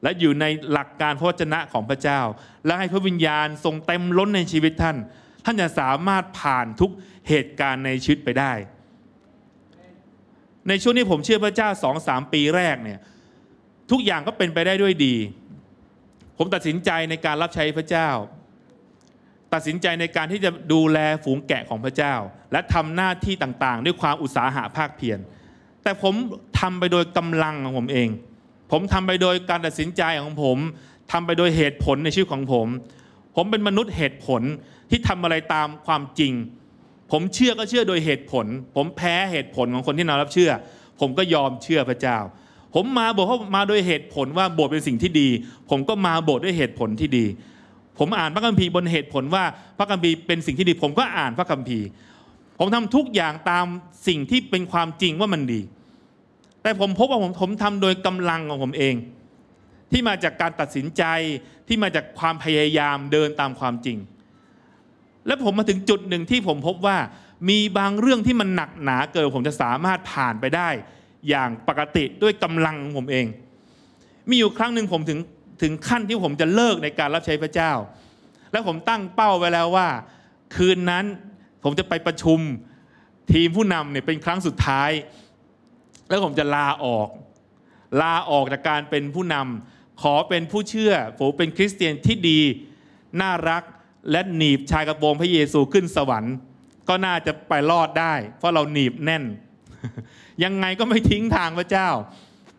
และอยู่ในหลักการพระวจนะของพระเจ้า และให้พระวิญญาณทรงเต็มล้นในชีวิตท่าน ท่านจะสามารถผ่านทุกเหตุการณ์ในชีวิตไปได้ ในช่วงนี้ผมเชื่อพระเจ้าสองสามปีแรกเนี่ยทุกอย่างก็เป็นไปได้ด้วยดี ผมตัดสินใจในการรับใช้พระเจ้า ตัดสินใจในการที่จะดูแลฝูงแกะของพระเจ้า และทำหน้าที่ต่างๆ ด้วยความอุตสาหะภาคเพียรแต่ผมทำไปโดยกำลังของผมเองผมทำไปโดยการตัดสินใจของผมทำไปโดยเหตุผลในชีวิตของผม ผมเป็นมนุษย์เหตุผลที่ทำอะไรตามความจริง ผมเชื่อก็เชื่อโดยเหตุผล ผมแพ้เหตุผลของคนที่นอนรับเชื่อ ผมก็ยอมเชื่อพระเจ้า ผมมาโบสถ์เามาโดยเหตุผลว่าโบสถ์เป็นสิ่งที่ดี ผมก็มาโบสถ์ด้วยเหตุผลที่ดี ผมอ่านพระคัมภีร์บนเหตุผลว่าพระคัมภีร์เป็นสิ่งที่ดี ผมก็อ่านพระคัมภีร์ ผมทำทุกอย่างตามสิ่งที่เป็นความจริงว่ามันดีแต่ผมพบว่าผมผมทำโดยกำลังของผมเอง ที่มาจากการตัดสินใจที่มาจากความพยายามเดินตามความจริง และผมมาถึงจุดหนึ่งที่ผมพบว่ามีบางเรื่องที่มันหนักหนาเกินผมจะสามารถผ่านไปได้อย่างปกติด้วยกำลังของผมเอง มีอยู่ครั้งหนึ่งผมถึงถึงขั้นที่ผมจะเลิกในการรับใช้พระเจ้า และผมตั้งเป้าไว้แล้วว่า คืนนั้นผมจะไปประชุมทีมผู้นำเนี่ยเป็นครั้งสุดท้ายแล้วผมจะลาออก ลาออกจากการเป็นผู้นำ ขอเป็นผู้เชื่อผมเป็นคริสเตียนที่ดี น่ารัก และหนีบชายกระโปรงพระเยซูขึ้นสวรรค์ ก็น่าจะไปรอดได้ เพราะเราหนีบแน่น ยังไงก็ไม่ทิ้งทางพระเจ้า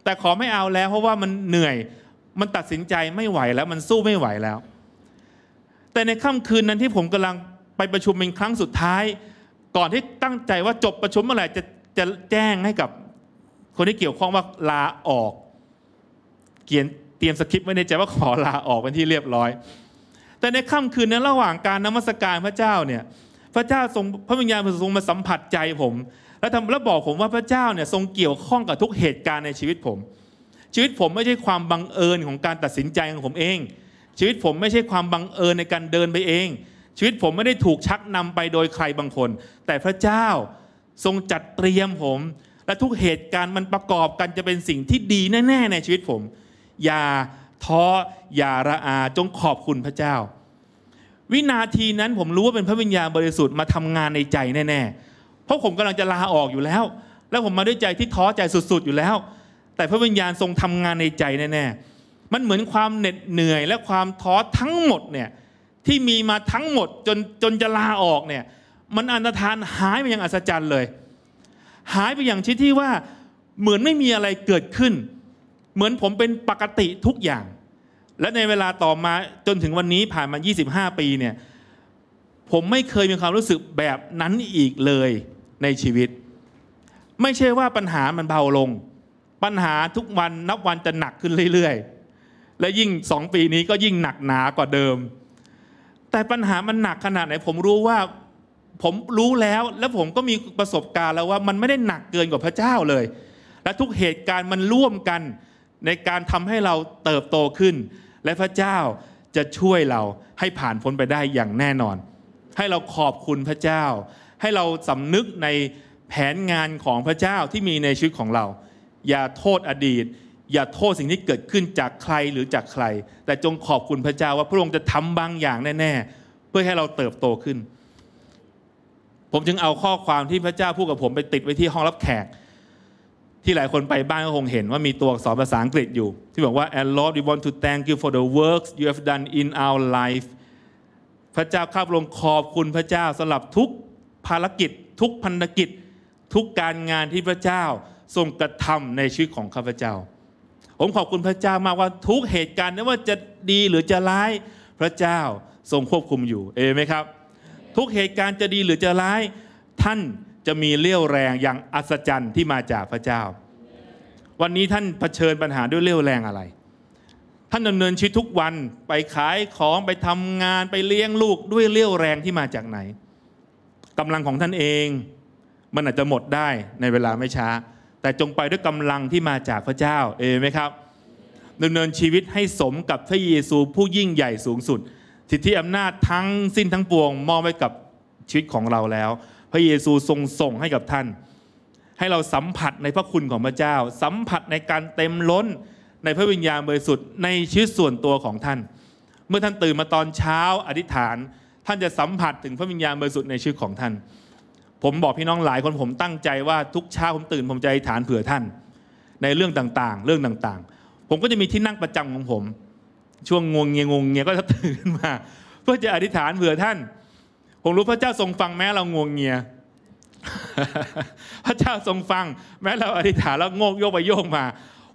แต่ขอไม่เอาแล้ว เพราะว่ามันเหนื่อย มันตัดสินใจไม่ไหวแล้ว มันสู้ไม่ไหวแล้ว แต่ในค่ำคืนนั้นที่ผมกำลังไปประชุมเป็นครั้งสุดท้าย ก่อนที่ตั้งใจว่าจบประชุมเมื่อไหร่จะจะแจ้งให้กับคนที่เกี่ยวข้องว่าลาออก เขียนเตรียมสคริปต์ไว้ในใจว่าขอลาออกเป็นที่เรียบร้อย แต่ในค่ำคืนนั้นระหว่างการนมัสการพระเจ้าเนี่ย พระเจ้าทรงพระวิญญาณทรงมาสัมผัสใจผม แล้วทำแล้วบอกผมว่าพระเจ้าเนี่ยทรงเกี่ยวข้องกับทุกเหตุการณ์ในชีวิตผม ชีวิตผมไม่ใช่ความบังเอิญของการตัดสินใจของผมเอง ชีวิตผมไม่ใช่ความบังเอิญในการเดินไปเอง ชีวิตผมไม่ได้ถูกชักนำไปโดยใครบางคน แต่พระเจ้าทรงจัดเตรียมผมและทุกเหตุการณ์มันประกอบกันจะเป็นสิ่งที่ดีแน่ ๆ ในชีวิตผม อย่าท้ออย่าระอาจงขอบคุณพระเจ้า วินาทีนั้นผมรู้ว่าเป็นพระวิญญาณบริสุทธิ์มาทำงานในใจแน่ๆ เพราะผมกำลังจะลาออกอยู่แล้ว แล้วผมมาด้วยใจที่ท้อใจสุดๆ อยู่แล้ว แต่พระวิญญาณทรงทำงานในใจแน่ๆมันเหมือนความเหน็ดเหนื่อยและความท้อทั้งหมดเนี่ยที่มีมาทั้งหมดจนจนจะลาออกเนี่ยมันอันตรธานหายไปอย่างอัศจรรย์เลยหายไปอย่างชิดที่ว่าเหมือนไม่มีอะไรเกิดขึ้น เหมือนผมเป็นปกติทุกอย่าง และในเวลาต่อมาจนถึงวันนี้ผ่านมา 25 ปีเนี่ยผมไม่เคยมีความรู้สึกแบบนั้นอีกเลยในชีวิต ไม่ใช่ว่าปัญหามันเบาลง ปัญหาทุกวันนับวันจะหนักขึ้นเรื่อยๆและยิ่งสองปีนี้ก็ยิ่งหนักหนากว่าเดิม แต่ปัญหามันหนักขนาดไหนผมรู้ว่าผมรู้แล้วแล้วผมก็มีประสบการณ์แล้วว่ามันไม่ได้หนักเกินกว่าพระเจ้าเลย และทุกเหตุการณ์มันร่วมกันในการทำให้เราเติบโตขึ้น และพระเจ้าจะช่วยเราให้ผ่านพ้นไปได้อย่างแน่นอน ให้เราขอบคุณพระเจ้า ให้เราสำนึกในแผนงานของพระเจ้าที่มีในชีวิตของเรา อย่าโทษอดีต อย่าโทษสิ่งที่เกิดขึ้นจากใครหรือจากใคร แต่จงขอบคุณพระเจ้าว่าพระองค์จะทำบางอย่างแน่ๆเพื่อให้เราเติบโตขึ้นผมจึงเอาข้อความที่พระเจ้าพูดกับผมไปติดไว้ที่ห้องรับแขก ที่หลายคนไปบ้านก็คงเห็นว่ามีตัวอักษรภาษาอังกฤษอยู่ที่บอกว่า and Lord we want to thank you for the works you have done in our life พระเจ้าข้าพระองค์ขอบคุณพระเจ้าสำหรับทุกภารกิจ ทุกพันธกิจ ทุกการงานที่พระเจ้าทรงกระทำในชีวิตของข้าพเจ้า ผมขอบคุณพระเจ้ามากว่าทุกเหตุการณ์ไม่ว่าจะดีหรือจะร้ายพระเจ้าทรงควบคุมอยู่เอไหมครับทุกเหตุการณ์จะดีหรือจะร้าย ท่านจะมีเลี่ยวแรงอย่างอัศจรรย์ที่มาจากพระเจ้า วันนี้ท่านเผชิญปัญหาด้วยเลี่ยวแรงอะไร ท่านดาเนินชีวิตทุกวันไปขายของไปทำงานไปเลี้ยงลูกด้วยเลี่ยวแรงที่มาจากไหนกำลังของท่านเอง มันอาจจะหมดได้ในเวลาไม่ช้า แต่จงไปด้วยกำลังที่มาจากพระเจ้าเอเมนไหมครับดาเนินชีวิตให้สมกับพระเยซูผู้ยิ่งใหญ่สูงสุดสิทธิอำนาจทั้งสิ้นทั้งปวงมอบไว้กับ ชีวิตของเราแล้ว พระเยซูทรงส่งให้กับท่าน ให้เราสัมผัสในพระคุณของพระเจ้า สัมผัสในการเต็มล้นในพระวิญญาณบริสุทธิ์ในชีวิตส่วนตัวของท่าน เมื่อท่านตื่นมาตอนเช้าอธิษฐาน ท่านจะสัมผัสถึงพระวิญญาณบริสุทธิ์ในชีวิตของท่าน ผมบอกพี่น้องหลายคนผมตั้งใจว่าทุกเช้าผมตื่นผมจะอธิษฐานเผื่อท่านในเรื่องต่างๆ เรื่องต่างๆ ผมก็จะมีที่นั่งประจำของผมช่วงงวงเงียงงเงียก็จะตื่นขึ้นมา เพื่อจะอธิษฐานเผื่อท่าน ผมรู้พระเจ้าทรงฟังแม้เรางวงเงีย พระเจ้าทรงฟัง แม้เราอธิษฐานแล้วงกโยกไปโยกมา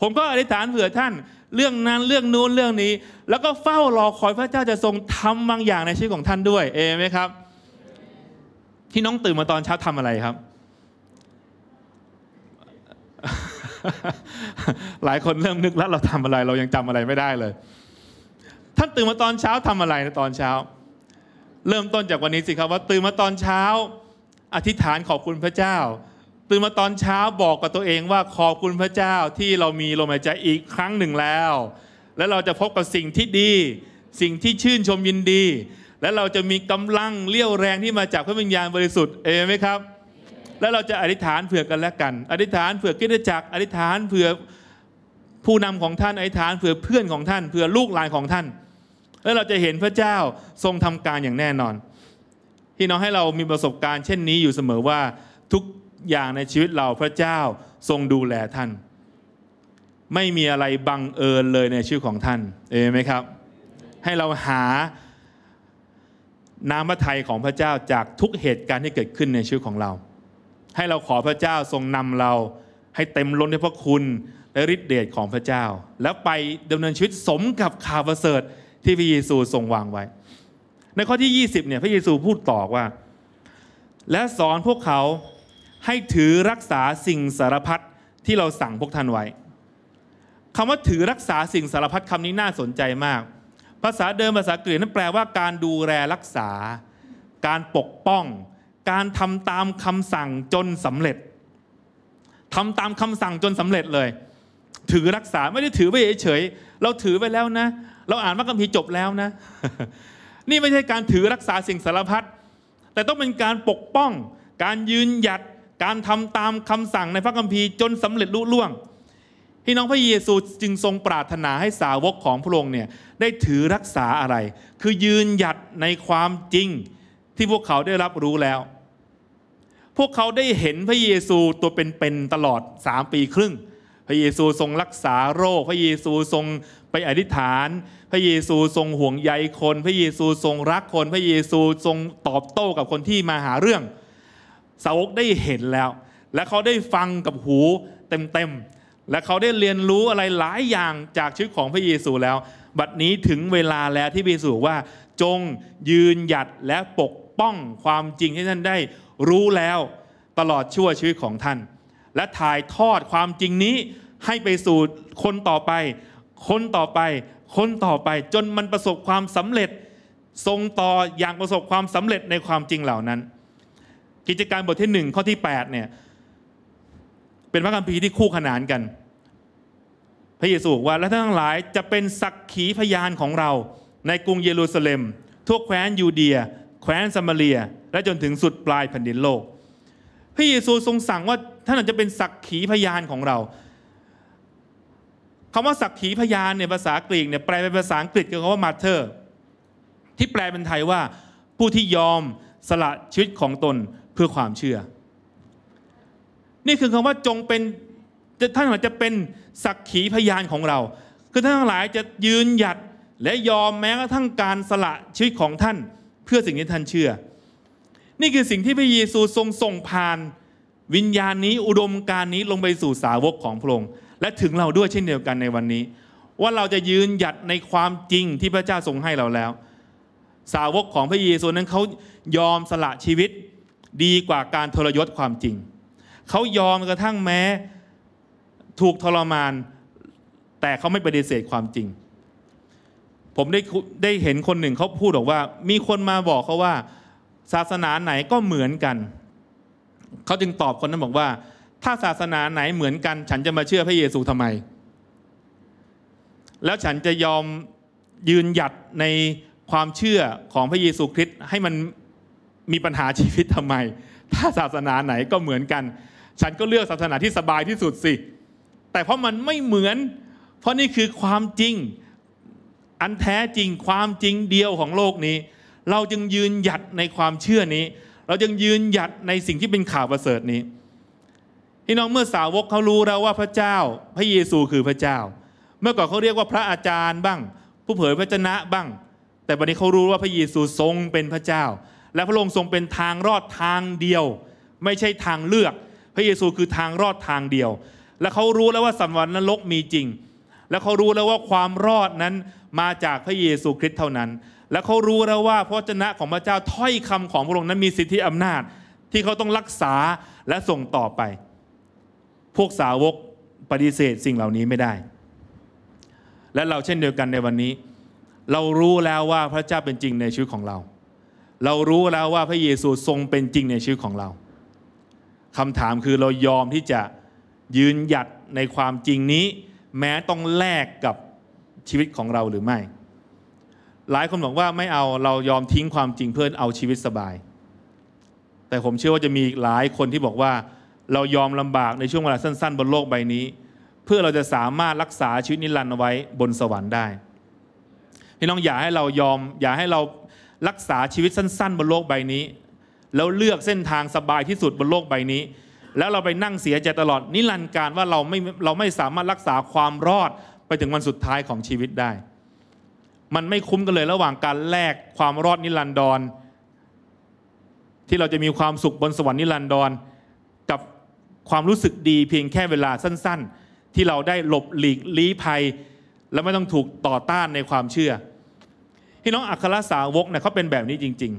ผมก็อธิษฐานเผื่อท่าน เรื่องนั้นเรื่องนู้นเรื่องนี้ แล้วก็เฝ้ารอคอยพระเจ้าจะทรงทำบางอย่างในชีวิตของท่านด้วยเองไหมครับที่น้องตื่นมาตอนเช้าทำอะไรครับ หลายคนเริ่มนึกแล้วเราทำอะไร เรายังจำอะไรไม่ได้เลยท่านตื่นมาตอนเช้าทำอะไรในตอนเช้า เริ่มต้นจากวันนี้สิครับว่าตื่นมาตอนเช้า อธิษฐานขอบคุณพระเจ้า ตื่นมาตอนเช้าบอกกับตัวเองว่าขอบคุณพระเจ้าที่เรามีลมหายใจอีกครั้งหนึ่งแล้ว และเราจะพบกับสิ่งที่ดีสิ่งที่ชื่นชมยินดี และเราจะมีกำลังเลี้ยวแรงที่มาจากพระวิญญาณบริสุทธิ์เอไหมครับ และเราจะอธิษฐานเผื่อกันและกัน อธิษฐานเผื่อกิจจักรอธิษฐานเผื่อผู้นำของท่านอธิษฐานเผื่อเพื่อนของท่านเผื่อลูกหลานของท่านแล้วเราจะเห็นพระเจ้าทรงทำการอย่างแน่นอนที่น้องให้เรามีประสบการณ์ เช่นนี้อยู่เสมอว่าทุกอย่างในชีวิตเราพระเจ้าทรงดูแลท่าน ไม่มีอะไรบังเอิญเลยในชื่อของท่านเอไหมครับให้เราหาน้ำพระทัยของพระเจ้าจากทุกเหตุการณ์ที่เกิดขึ้นในชีวิตของเรา ให้เราขอพระเจ้าทรงนำเราให้เต็มล้นด้วยพระคุณและฤทธิเดชของพระเจ้า แล้วไปดำเนินชีวิตสมกับข่าวประเสริฐที่พระเยซูทรงวางไว้ ในข้อที่ 20เนี่ยพระเยซูพูดต่อว่า และสอนพวกเขาให้ถือรักษาสิ่งสารพัดที่เราสั่งพวกท่านไว้คำว่าถือรักษาสิ่งสารพัดคำนี้น่าสนใจมาก ภาษาเดิมภาษากรีกนั้นแปลว่าการดูแลรักษา การปกป้อง การทำตามคำสั่งจนสำเร็จทำตามคำสั่งจนสำเร็จเลยถือรักษาไม่ได้ถือไปเฉย เราถือไปแล้วนะ เราอ่านพระคัมภีร์จบแล้วนะ นี่ไม่ใช่การถือรักษาสิ่งสารพัด แต่ต้องเป็นการปกป้อง การยืนหยัด การทำตามคำสั่งในพระคัมภีร์จนสำเร็จลุล่วงพี่น้องพระเยซูจึงทรงปรารถนาให้สาวกของพระองค์เนี่ยได้ถือรักษาอะไร คือยืนหยัดในความจริง ที่พวกเขาได้รับรู้แล้ว พวกเขาได้เห็นพระเยซูตัวเป็นๆตลอดสามปีครึ่งพระเยซูทรงรักษาโรค พระเยซูทรงไปอธิษฐาน พระเยซูทรงห่วงใยคน พระเยซูทรงรักคน พระเยซูทรงตอบโต้กับคนที่มาหาเรื่องสาวกได้เห็นแล้ว และเขาได้ฟังกับหูเต็มๆและเขาได้เรียนรู้อะไรหลายอย่างจากชีวิตของพระเยซูแล้ว บัดนี้ถึงเวลาแล้วที่พระเยซูว่าจงยืนหยัดและปกป้องความจริงที่ท่านได้รู้แล้วตลอดชั่วชีวิตของท่านและถ่ายทอดความจริงนี้ให้ไปสู่คนต่อไป คนต่อไป คนต่อไป จนมันประสบความสำเร็จ ทรงต่ออย่างประสบความสำเร็จในความจริงเหล่านั้น กิจการบทที่หนึ่งข้อที่ 8เนี่ยเป็นพระคัมภีร์ที่คู่ขนานกัน พระเยซูว่าและทั้งหลายจะเป็นสักขีพยานของเราในกรุงเยรูซาเล็ม ทั่วแคว้นยูเดียแคว้นซามาเรีย และจนถึงสุดปลายแผ่นดินโลก พระเยซูทรงสั่งว่าท่านอาจจะเป็นสักขีพยานของเราคำว่าสักขีพยานเนี่ยภาษากรีกเนี่ยแปลเป็นภาษาอังกฤษคือคำว่ามาเธอร์ที่แปลเป็นไทยว่าผู้ที่ยอมสละชีวิตของตนเพื่อความเชื่อ นี่คือคำว่าจงเป็นท่านอาจจะเป็นสักขีพยานของเรา คือท่านทั้งหลายจะยืนหยัดและยอมแม้กระทั่งการสละชีวิตของท่านเพื่อสิ่งที่ท่านเชื่อ นี่คือสิ่งที่พระเยซูทรงส่งผ่านวิญญาณนี้อุดมการนี้ลงไปสู่สาวกของพระองค์และถึงเราด้วยเช่นเดียวกันในวันนี้ ว่าเราจะยืนหยัดในความจริงที่พระเจ้าทรงให้เราแล้ว สาวกของพระเยซูนั้นเขายอมสละชีวิตดีกว่าการทรยศความจริง เขายอมกระทั่งแม้ถูกทรมาน แต่เขาไม่ปฏิเสธความจริง ผมได้ได้เห็นคนหนึ่งเขาพูดบอกว่ามีคนมาบอกเขาว่าศาสนาไหนก็เหมือนกันเขาจึงตอบคนนั้นบอกว่า ถ้าศาสนาไหนเหมือนกันฉันจะมาเชื่อพระเยซูทำไม แล้วฉันจะยอมยืนหยัดในความเชื่อของพระเยซูคริสต์ให้มันมีปัญหาชีวิตทำไม ถ้าศาสนาไหนก็เหมือนกัน ฉันก็เลือกศาสนาที่สบายที่สุดสิ แต่เพราะมันไม่เหมือน เพราะนี่คือความจริงอันแท้จริงความจริงเดียวของโลกนี้ เราจึงยืนหยัดในความเชื่อนี้เราจึงยืนหยัดในสิ่งที่เป็นข่าวประเสริฐนี้พี่น้องเมื่อสาวกเขารู้แล้วว่าพระเจ้า พระเยซูคือพระเจ้า เมื่อก่อนเขาเรียกว่าพระอาจารย์บ้าง ผู้เผยพระชนะบ้าง แต่วันนี้เขารู้ว่าพระเยซูทรงเป็นพระเจ้า และพระองค์ทรงเป็นทางรอดทางเดียว ไม่ใช่ทางเลือกพระเยซูคือทางรอดทางเดียว และเขารู้แล้วว่าสวรรค์นรกมีจริง และเขารู้แล้วว่าความรอดนั้นมาจากพระเยซูคริสต์เท่านั้นและเขารู้แล้วว่าพระเจนะของพระเจ้าถ้อยคำของพระองค์นั้นมีสิทธิอำนาจ ที่เขาต้องรักษาและส่งต่อไป พวกสาวกปฏิเสธสิ่งเหล่านี้ไม่ได้ และเราเช่นเดียวกันในวันนี้ เรารู้แล้วว่าพระเจ้าเป็นจริงในชีวิตของเรา เรารู้แล้วว่าพระเยซูทรงเป็นจริงในชีวิตของเราคำถามคือเรายอมที่จะยืนหยัดในความจริงนี้ แม้ต้องแลกกับชีวิตของเราหรือไม่หลายคนบอกว่าไม่เอาเรายอมทิ้งความจริงเพื่อเอาชีวิตสบาย แต่ผมเชื่อว่าจะมีหลายคนที่บอกว่าเรายอมลำบากในช่วงเวลาสั้นๆ บนโลกใบนี้ เพื่อเราจะสามารถรักษาชีวิตนิรันดร์เอาไว้บนสวรรค์ได้พี่น้องอย่าให้เรายอมอย่าให้เรารักษาชีวิตสั้น ๆบนโลกใบนี้ แล้วเลือกเส้นทางสบายที่สุดบนโลกใบนี้ แล้วเราไปนั่งเสียใจตลอดนิรันดร์การว่าเราไม่เราไม่สามารถรักษาความรอดไปถึงวันสุดท้ายของชีวิตได้มันไม่คุ้มกันเลยระหว่างการแลกความรอดนิรันดร ที่เราจะมีความสุขบนสวรรค์นิรันดร กับความรู้สึกดีเพียงแค่เวลาสั้นๆ ที่เราได้หลบหลีกลี้ภัย และไม่ต้องถูกต่อต้านในความเชื่อพี่น้องอัครสาวกเนี่ยเขาเป็นแบบนี้จริง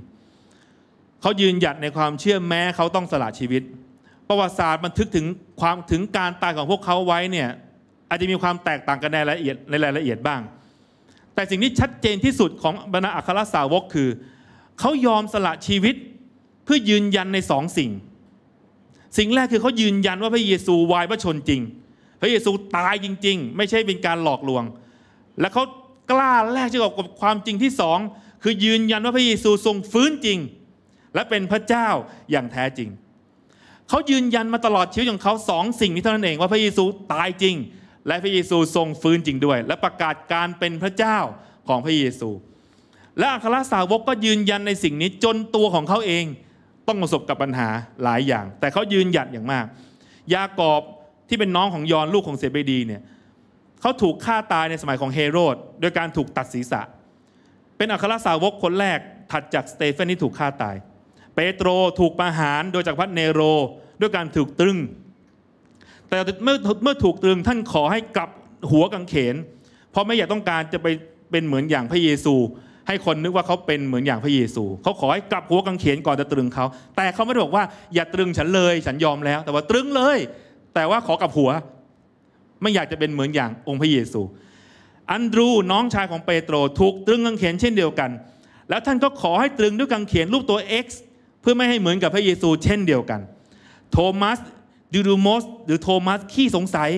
ๆ เขายืนหยัดในความเชื่อแม้เขาต้องสละชีวิตประวัติศาสตร์บันทึกถึงความถึงการตายของพวกเขาไว้เนี่ยอาจจะมีความแตกต่างกันในรายละเอียดในรายละเอียดบ้างแต่สิ่งที่ชัดเจนที่สุดของบรรดาอัครสาวกคือเขายอมสละชีวิตเพื่อยืนยันในสองสิ่ง สิ่งแรกคือเขายืนยันว่าพระเยซูวายพระชนจริง พระเยซูตายจริงๆ ไม่ใช่เป็นการหลอกลวง และเขากล้าแลกชีวิตกับความจริงที่สอง คือยืนยันว่าพระเยซูทรงฟื้นจริง และเป็นพระเจ้าอย่างแท้จริง เขายืนยันมาตลอดชีวิตของเขาสองสิ่งนี้เท่านั้นเองว่าพระเยซูตายจริงและพระเยซูทรงฟื้นจริงด้วย และประกาศการเป็นพระเจ้าของพระเยซู และอัครสาวกก็ยืนยันในสิ่งนี้จนตัวของเขาเองต้องประสบกับปัญหาหลายอย่าง แต่เขายืนหยัดอย่างมาก ยากอบที่เป็นน้องของยอนลูกของเซเบดีเนี่ยเขาถูกฆ่าตายในสมัยของเฮโรดโดยการถูกตัดศีรษะ เป็นอัครสาวกคนแรกถัดจากสเตเฟนที่ถูกฆ่าตายเปโตรถูกประหารโดยจากพัะเนโร ด้วยการถูกตรึงแต่เมื่อเมื่อถูกตรึง ท่านขอให้กลับหัวกังเขนเพราะไม่อยากต้องการจะไปเป็นเหมือนอย่างพระเยซู ให้คนนึกว่าเขาเป็นเหมือนอย่างพระเยซูเขาขอให้กลับหัวกังเขนก่อนจะตรึงเขาแต่เขาไม่ได้บอกว่า อย่าตรึงฉันเลยฉันยอมแล้ว แต่ว่าตรึงเลย แต่ว่าขอกลับหัว ไม่อยากจะเป็นเหมือนอย่างองค์พระเยซูอันดรูน้องชายของเปโตร ถูกตรึงกังเขนเช่นเดียวกัน แล้วท่านก็ขอให้ตรึงด้วยกังเขนรูปตัว X เพื่อไม่ให้เหมือนกับพระเยซู เช่นเดียวกัน โทมัสดูดูมมสหรือโทมัสขี้สงสัย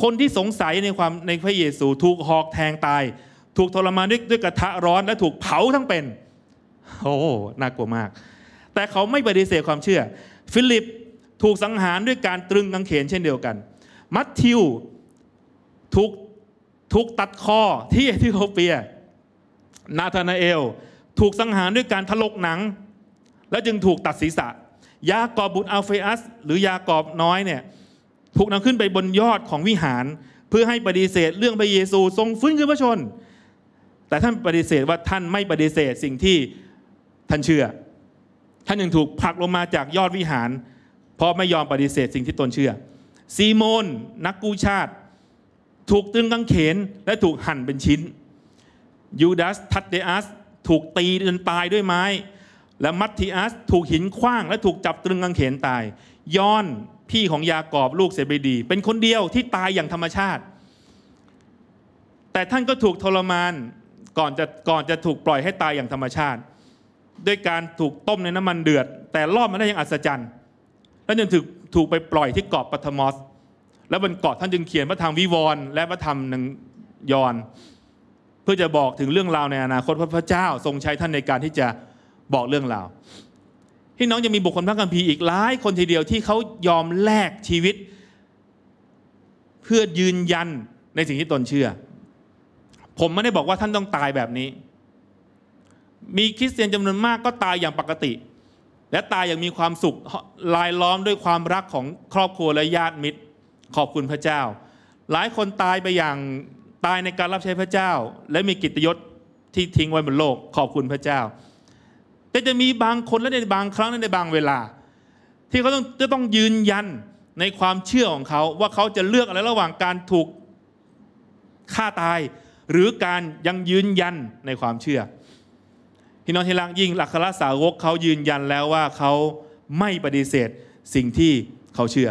คนที่สงสัยในความในพระเยซู ถูกหอกแทงตาย ถูกทรมานด้วยด้วยกระทะร้อนและถูกเผาทั้งเป็น โอ้น่ากลัวมาก แต่เขาไม่ปฏิเสธความเชื่อ ฟิลิปถูกสังหารด้วยการตรึงกางเขนเช่นเดียวกัน มัทธิวถูกถูกตัดคอที่เอธิโอเปีย นาธานาเอลถูกสังหารด้วยการถลกหนัง และจึงถูกตัดศีรษะยากอบบุตรอัลเฟอัส หรือยากอบน้อยเนี่ยถูกนำขึ้นไปบนยอดของวิหารเพื่อให้ปฏิเสธเรื่องพระเยซู ทรงฟื้นคืนพระชน แต่ท่านปฏิเสธว่าท่านไม่ปฏิเสธสิ่งที่ท่านเชื่อ ท่านยังถูกผลักลงมาจากยอดวิหาร เพราะไม่ยอมปฏิเสธสิ่งที่ตนเชื่อ ซีโมนนักกู้ชาติ ถูกตึงกางเขนและถูกหั่นเป็นชิ้นยูดาสทัตเดอัส ถูกตีจนตายด้วยไม้และมัตธิอัสถูกหินคว้างและถูกจับตรึงกางเขนตายยอนพี่ของยากอบลูกเซบดี เป็นคนเดียวที่ตายอย่างธรรมชาติ แต่ท่านก็ถูกทรมาน ก่อนจะก่อนจะถูกปล่อยให้ตายอย่างธรรมชาติ ด้วยการถูกต้มในน้ำมันเดือด แต่รอดมาได้อย่างอัศจรรย์ และยังถูกถูกไปปล่อยที่เกาะปัทมอสและบนเกาะท่านจึงเขียนพระธรรมวิวรณ์และพระธรรมหนึ่งยอน เพื่อจะบอกถึงเรื่องราวในอนาคตพระเจ้าทรงใช้ท่านในการที่จะบอกเรื่องราวพี่น้องจะมีบุคคลพระคัมภีร์อีกหลายคนทีเดียวที่เขายอมแลกชีวิต เพื่อยืนยันในสิ่งที่ตนเชื่อ ผมไม่ได้บอกว่าท่านต้องตายแบบนี้ มีคริสเตียนจำนวนมากก็ตายอย่างปกติ และตายอย่างมีความสุขลายล้อมด้วยความรักของครอบครัวและญาติมิตรขอบคุณพระเจ้า หลายคนตายไปอย่างตายในการรับใช้พระเจ้า และมีกิตยศที่ทิ้งไว้บนโลกขอบคุณพระเจ้าแต่จะมีบางคนและในบางครั้งและในบางเวลา ที่เขาต้องจะต้องยืนยันในความเชื่อของเขาว่าเขาจะเลือกอะไรระหว่างการถูกฆ่าตาย หรือการยังยืนยันในความเชื่อพี่น้องที่รักยิ่งหลักคราสาวกเขายืนยันแล้วว่าเขาไม่ปฏิเสธสิ่งที่เขาเชื่อ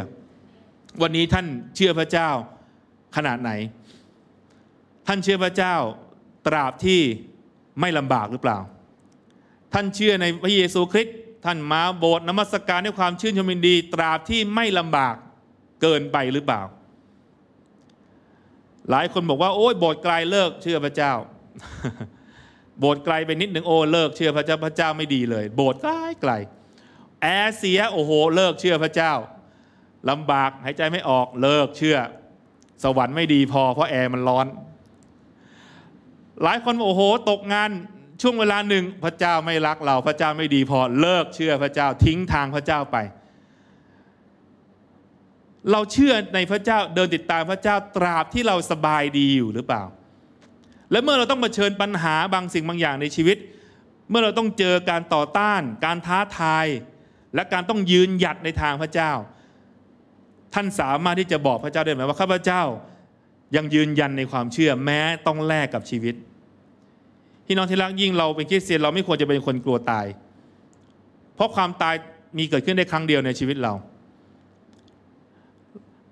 วันนี้ท่านเชื่อพระเจ้าขนาดไหน ท่านเชื่อพระเจ้าตราบที่ไม่ลำบากหรือเปล่าท่านเชื่อในพระเยซูคริสต์ท่านมาโบสถ์นมัสการด้วยความชื่นชมยินดี ตราบที่ไม่ลำบากเกินไปหรือเปล่า หลายคนบอกว่าโอ้ยโบสถ์ไกลเลิกเชื่อพระเจ้า โบสถ์ไกลไปนิดหนึ่งโอ้เลิกเชื่อพระเจ้าพระเจ้าไม่ดีเลย โบสถ์ไกลไกล แอร์เสียโอ้โห เลิกเชื่อพระเจ้าลำบากหายใจไม่ออกเลิกเชื่อ สวรรค์ไม่ดีพอเพราะแอร์มันร้อน หลายคนโอ้โหตกงานช่วงเวลาหนึ่งพระเจ้าไม่รักเราพระเจ้าไม่ดี พอเลิกเชื่อพระเจ้าทิ้งทางพระเจ้าไป เราเชื่อในพระเจ้าเดินติดตามพระเจ้าตราบที่เราสบายดีอยู่หรือเปล่า และเมื่อเราต้องเผชิญปัญหาบางสิ่งบางอย่างในชีวิต เมื่อเราต้องเจอการต่อต้านการท้าทายและการต้องยืนหยัดในทางพระเจ้า ท่านสามารถที่จะบอกพระเจ้าได้ไหมว่าข้าพเจ้ายังยืนยันในความเชื่อแม้ต้องแลกกับชีวิตพี่น้องที่รักยิ่งเราเป็นคริสเตียนเราไม่ควรจะเป็นคนกลัวตาย เพราะความตายมีเกิดขึ้นได้ครั้งเดียวในชีวิตเรา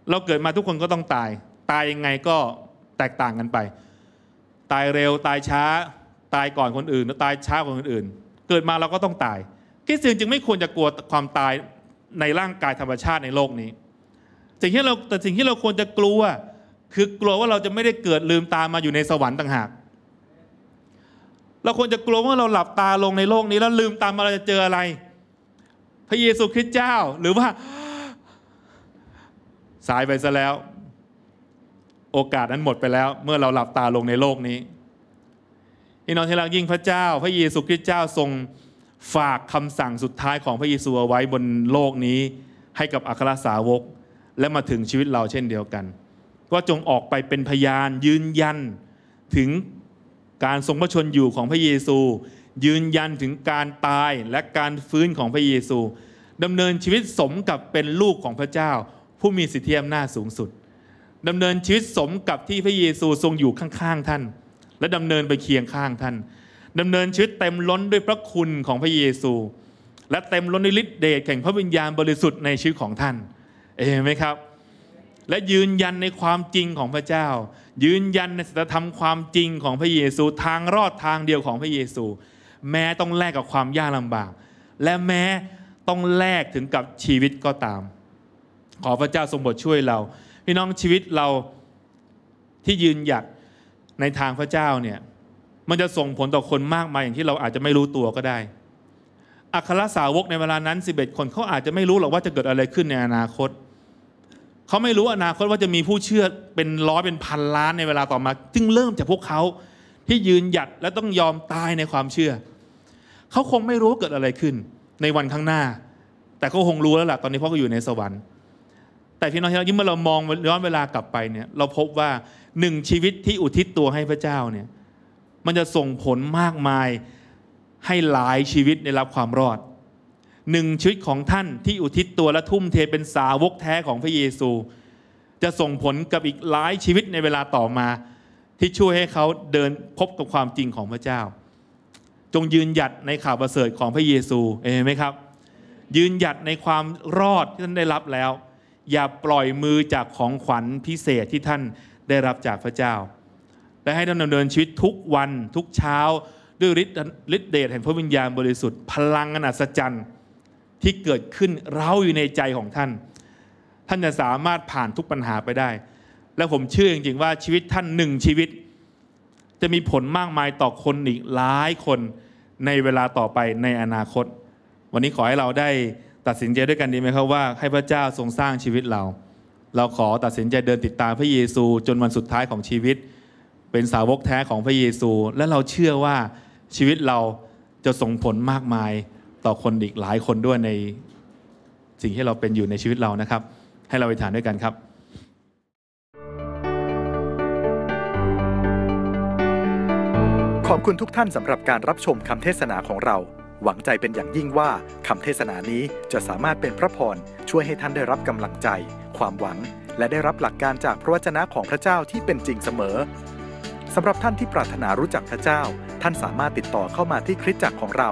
เราเกิดมาทุกคนก็ต้องตาย ตายยังไงก็แตกต่างกันไป ตายเร็วตายช้าตายก่อนคนอื่นตายช้ากว่าคนอื่นเกิดมาเราก็ต้องตายคริสเตียนจึงไม่ควรจะกลัวความตายในร่างกายธรรมชาติในโลกนี้สิ่งที่เราแต่สิ่งที่เราควรจะกลัวคือกลัวว่าเราจะไม่ได้เกิดลืมตามาอยู่ในสวรรค์ต่างหากเราควรจะกลัวว่าเราหลับตาลงในโลกนี้ แล้วลืมตามมาเราจะเจออะไร พระเยซูคริสต์เจ้าหรือว่าสายไปซะแล้ว โอกาสนั้นหมดไปแล้ว เมื่อเราหลับตาลงในโลกนี้พี่น้องที่รักยิ่งพระเจ้า พระเยซูคริสต์เจ้าทรงฝากคำสั่งสุดท้ายของพระเยซูเอาไว้บนโลกนี้ ให้กับอัครสาวก และมาถึงชีวิตเราเช่นเดียวกันว่าจงออกไปเป็นพยานยืนยันถึงการทรงพระชนอยู่ของพระเยซู ยืนยันถึงการตายและการฟื้นของพระเยซูดำเนินชีวิตสมกับเป็นลูกของพระเจ้า ผู้มีสิทธิอำนาจสูงสุดดำเนินชีวิตสมกับที่พระเยซูทรงอยู่ข้างๆท่าน และดำเนินไปเคียงข้างท่านดำเนินชีวิตเต็มล้นด้วยพระคุณของพระเยซู และเต็มล้นด้วยฤทธิ์เดชแห่งพระวิญญาณบริสุทธิ์ในชีวิตของท่านเห็นไหมครับและยืนยันในความจริงของพระเจ้ายืนยันในศีลธรรมความจริงของพระเยซูทางรอดทางเดียวของพระเยซู แม้ต้องแลกกับความยากลำบาก และแม้ต้องแลกถึงกับชีวิตก็ตาม ขอพระเจ้าทรงโปรดช่วยเรา พี่น้องชีวิตเราที่ยืนหยัดในทางพระเจ้าเนี่ยมันจะส่งผลต่อคนมากมายอย่างที่เราอาจจะไม่รู้ตัวก็ได้อัครสาวกในเวลานั้น11คนเขาอาจจะไม่รู้หรอกว่าจะเกิดอะไรขึ้นในอนาคตเขาไม่รู้อนาคตว่าจะมีผู้เชื่อเป็นร้อยเป็นพันล้านในเวลาต่อมา จึงเริ่มจากพวกเขาที่ยืนหยัดและต้องยอมตายในความเชื่อ เขาคงไม่รู้เกิดอะไรขึ้นในวันข้างหน้า แต่เขาคงรู้แล้วล่ะตอนนี้พ่อก็อยู่ในสวรรค์ แต่พี่น้องที่เรายิ่งเมื่อเรามองย้อนเวลากลับไปเนี่ย เราพบว่าหนึ่งชีวิตที่อุทิศตัวให้พระเจ้าเนี่ย มันจะส่งผลมากมายให้หลายชีวิตได้รับความรอดหนึ่งชีวิตของท่านที่อุทิศตัวและทุ่มเทเป็นสาวกแท้ของพระเยซู จะส่งผลกับอีกหลายชีวิตในเวลาต่อมา ที่ช่วยให้เขาเดินพบกับความจริงของพระเจ้า จงยืนหยัดในข่าวประเสริฐของพระเยซูเห็นไหมครับยืนหยัดในความรอดที่ท่านได้รับแล้ว อย่าปล่อยมือจากของขวัญพิเศษที่ท่านได้รับจากพระเจ้าและให้ท่านดำเนินชีวิตทุกวันทุกเช้าด้วยฤทธิ์เดชแห่งพระวิญญาณบริสุทธิ์พลังอันอัศจรรย์ที่เกิดขึ้นเราอยู่ในใจของท่าน ท่านจะสามารถผ่านทุกปัญหาไปได้ และผมเชื่อจริงๆว่าชีวิตท่านหนึ่งชีวิต จะมีผลมากมายต่อคนอีก หลายคนในเวลาต่อไปในอนาคต วันนี้ขอให้เราได้ตัดสินใจด้วยกันดีไหมครับว่าให้พระเจ้าทรงสร้างชีวิตเรา เราขอตัดสินใจเดินติดตามพระเยซูจนวันสุดท้ายของชีวิต เป็นสาวกแท้ของพระเยซูและเราเชื่อว่าชีวิตเราจะส่งผลมากมายต่อคนอีกหลายคนด้วยในสิ่งที่เราเป็นอยู่ในชีวิตเรานะครับ ให้เราไปฐานด้วยกันครับ ขอบคุณทุกท่านสำหรับการรับชมคำเทศนาของเรา หวังใจเป็นอย่างยิ่งว่าคำเทศนานี้จะสามารถเป็นพระพรช่วยให้ท่านได้รับกำลังใจ ความหวัง และได้รับหลักการจากพระวจนะของพระเจ้าที่เป็นจริงเสมอสำหรับท่านที่ปรารถนารู้จักพระเจ้า ท่านสามารถติดต่อเข้ามาที่คริสตจักรของเรา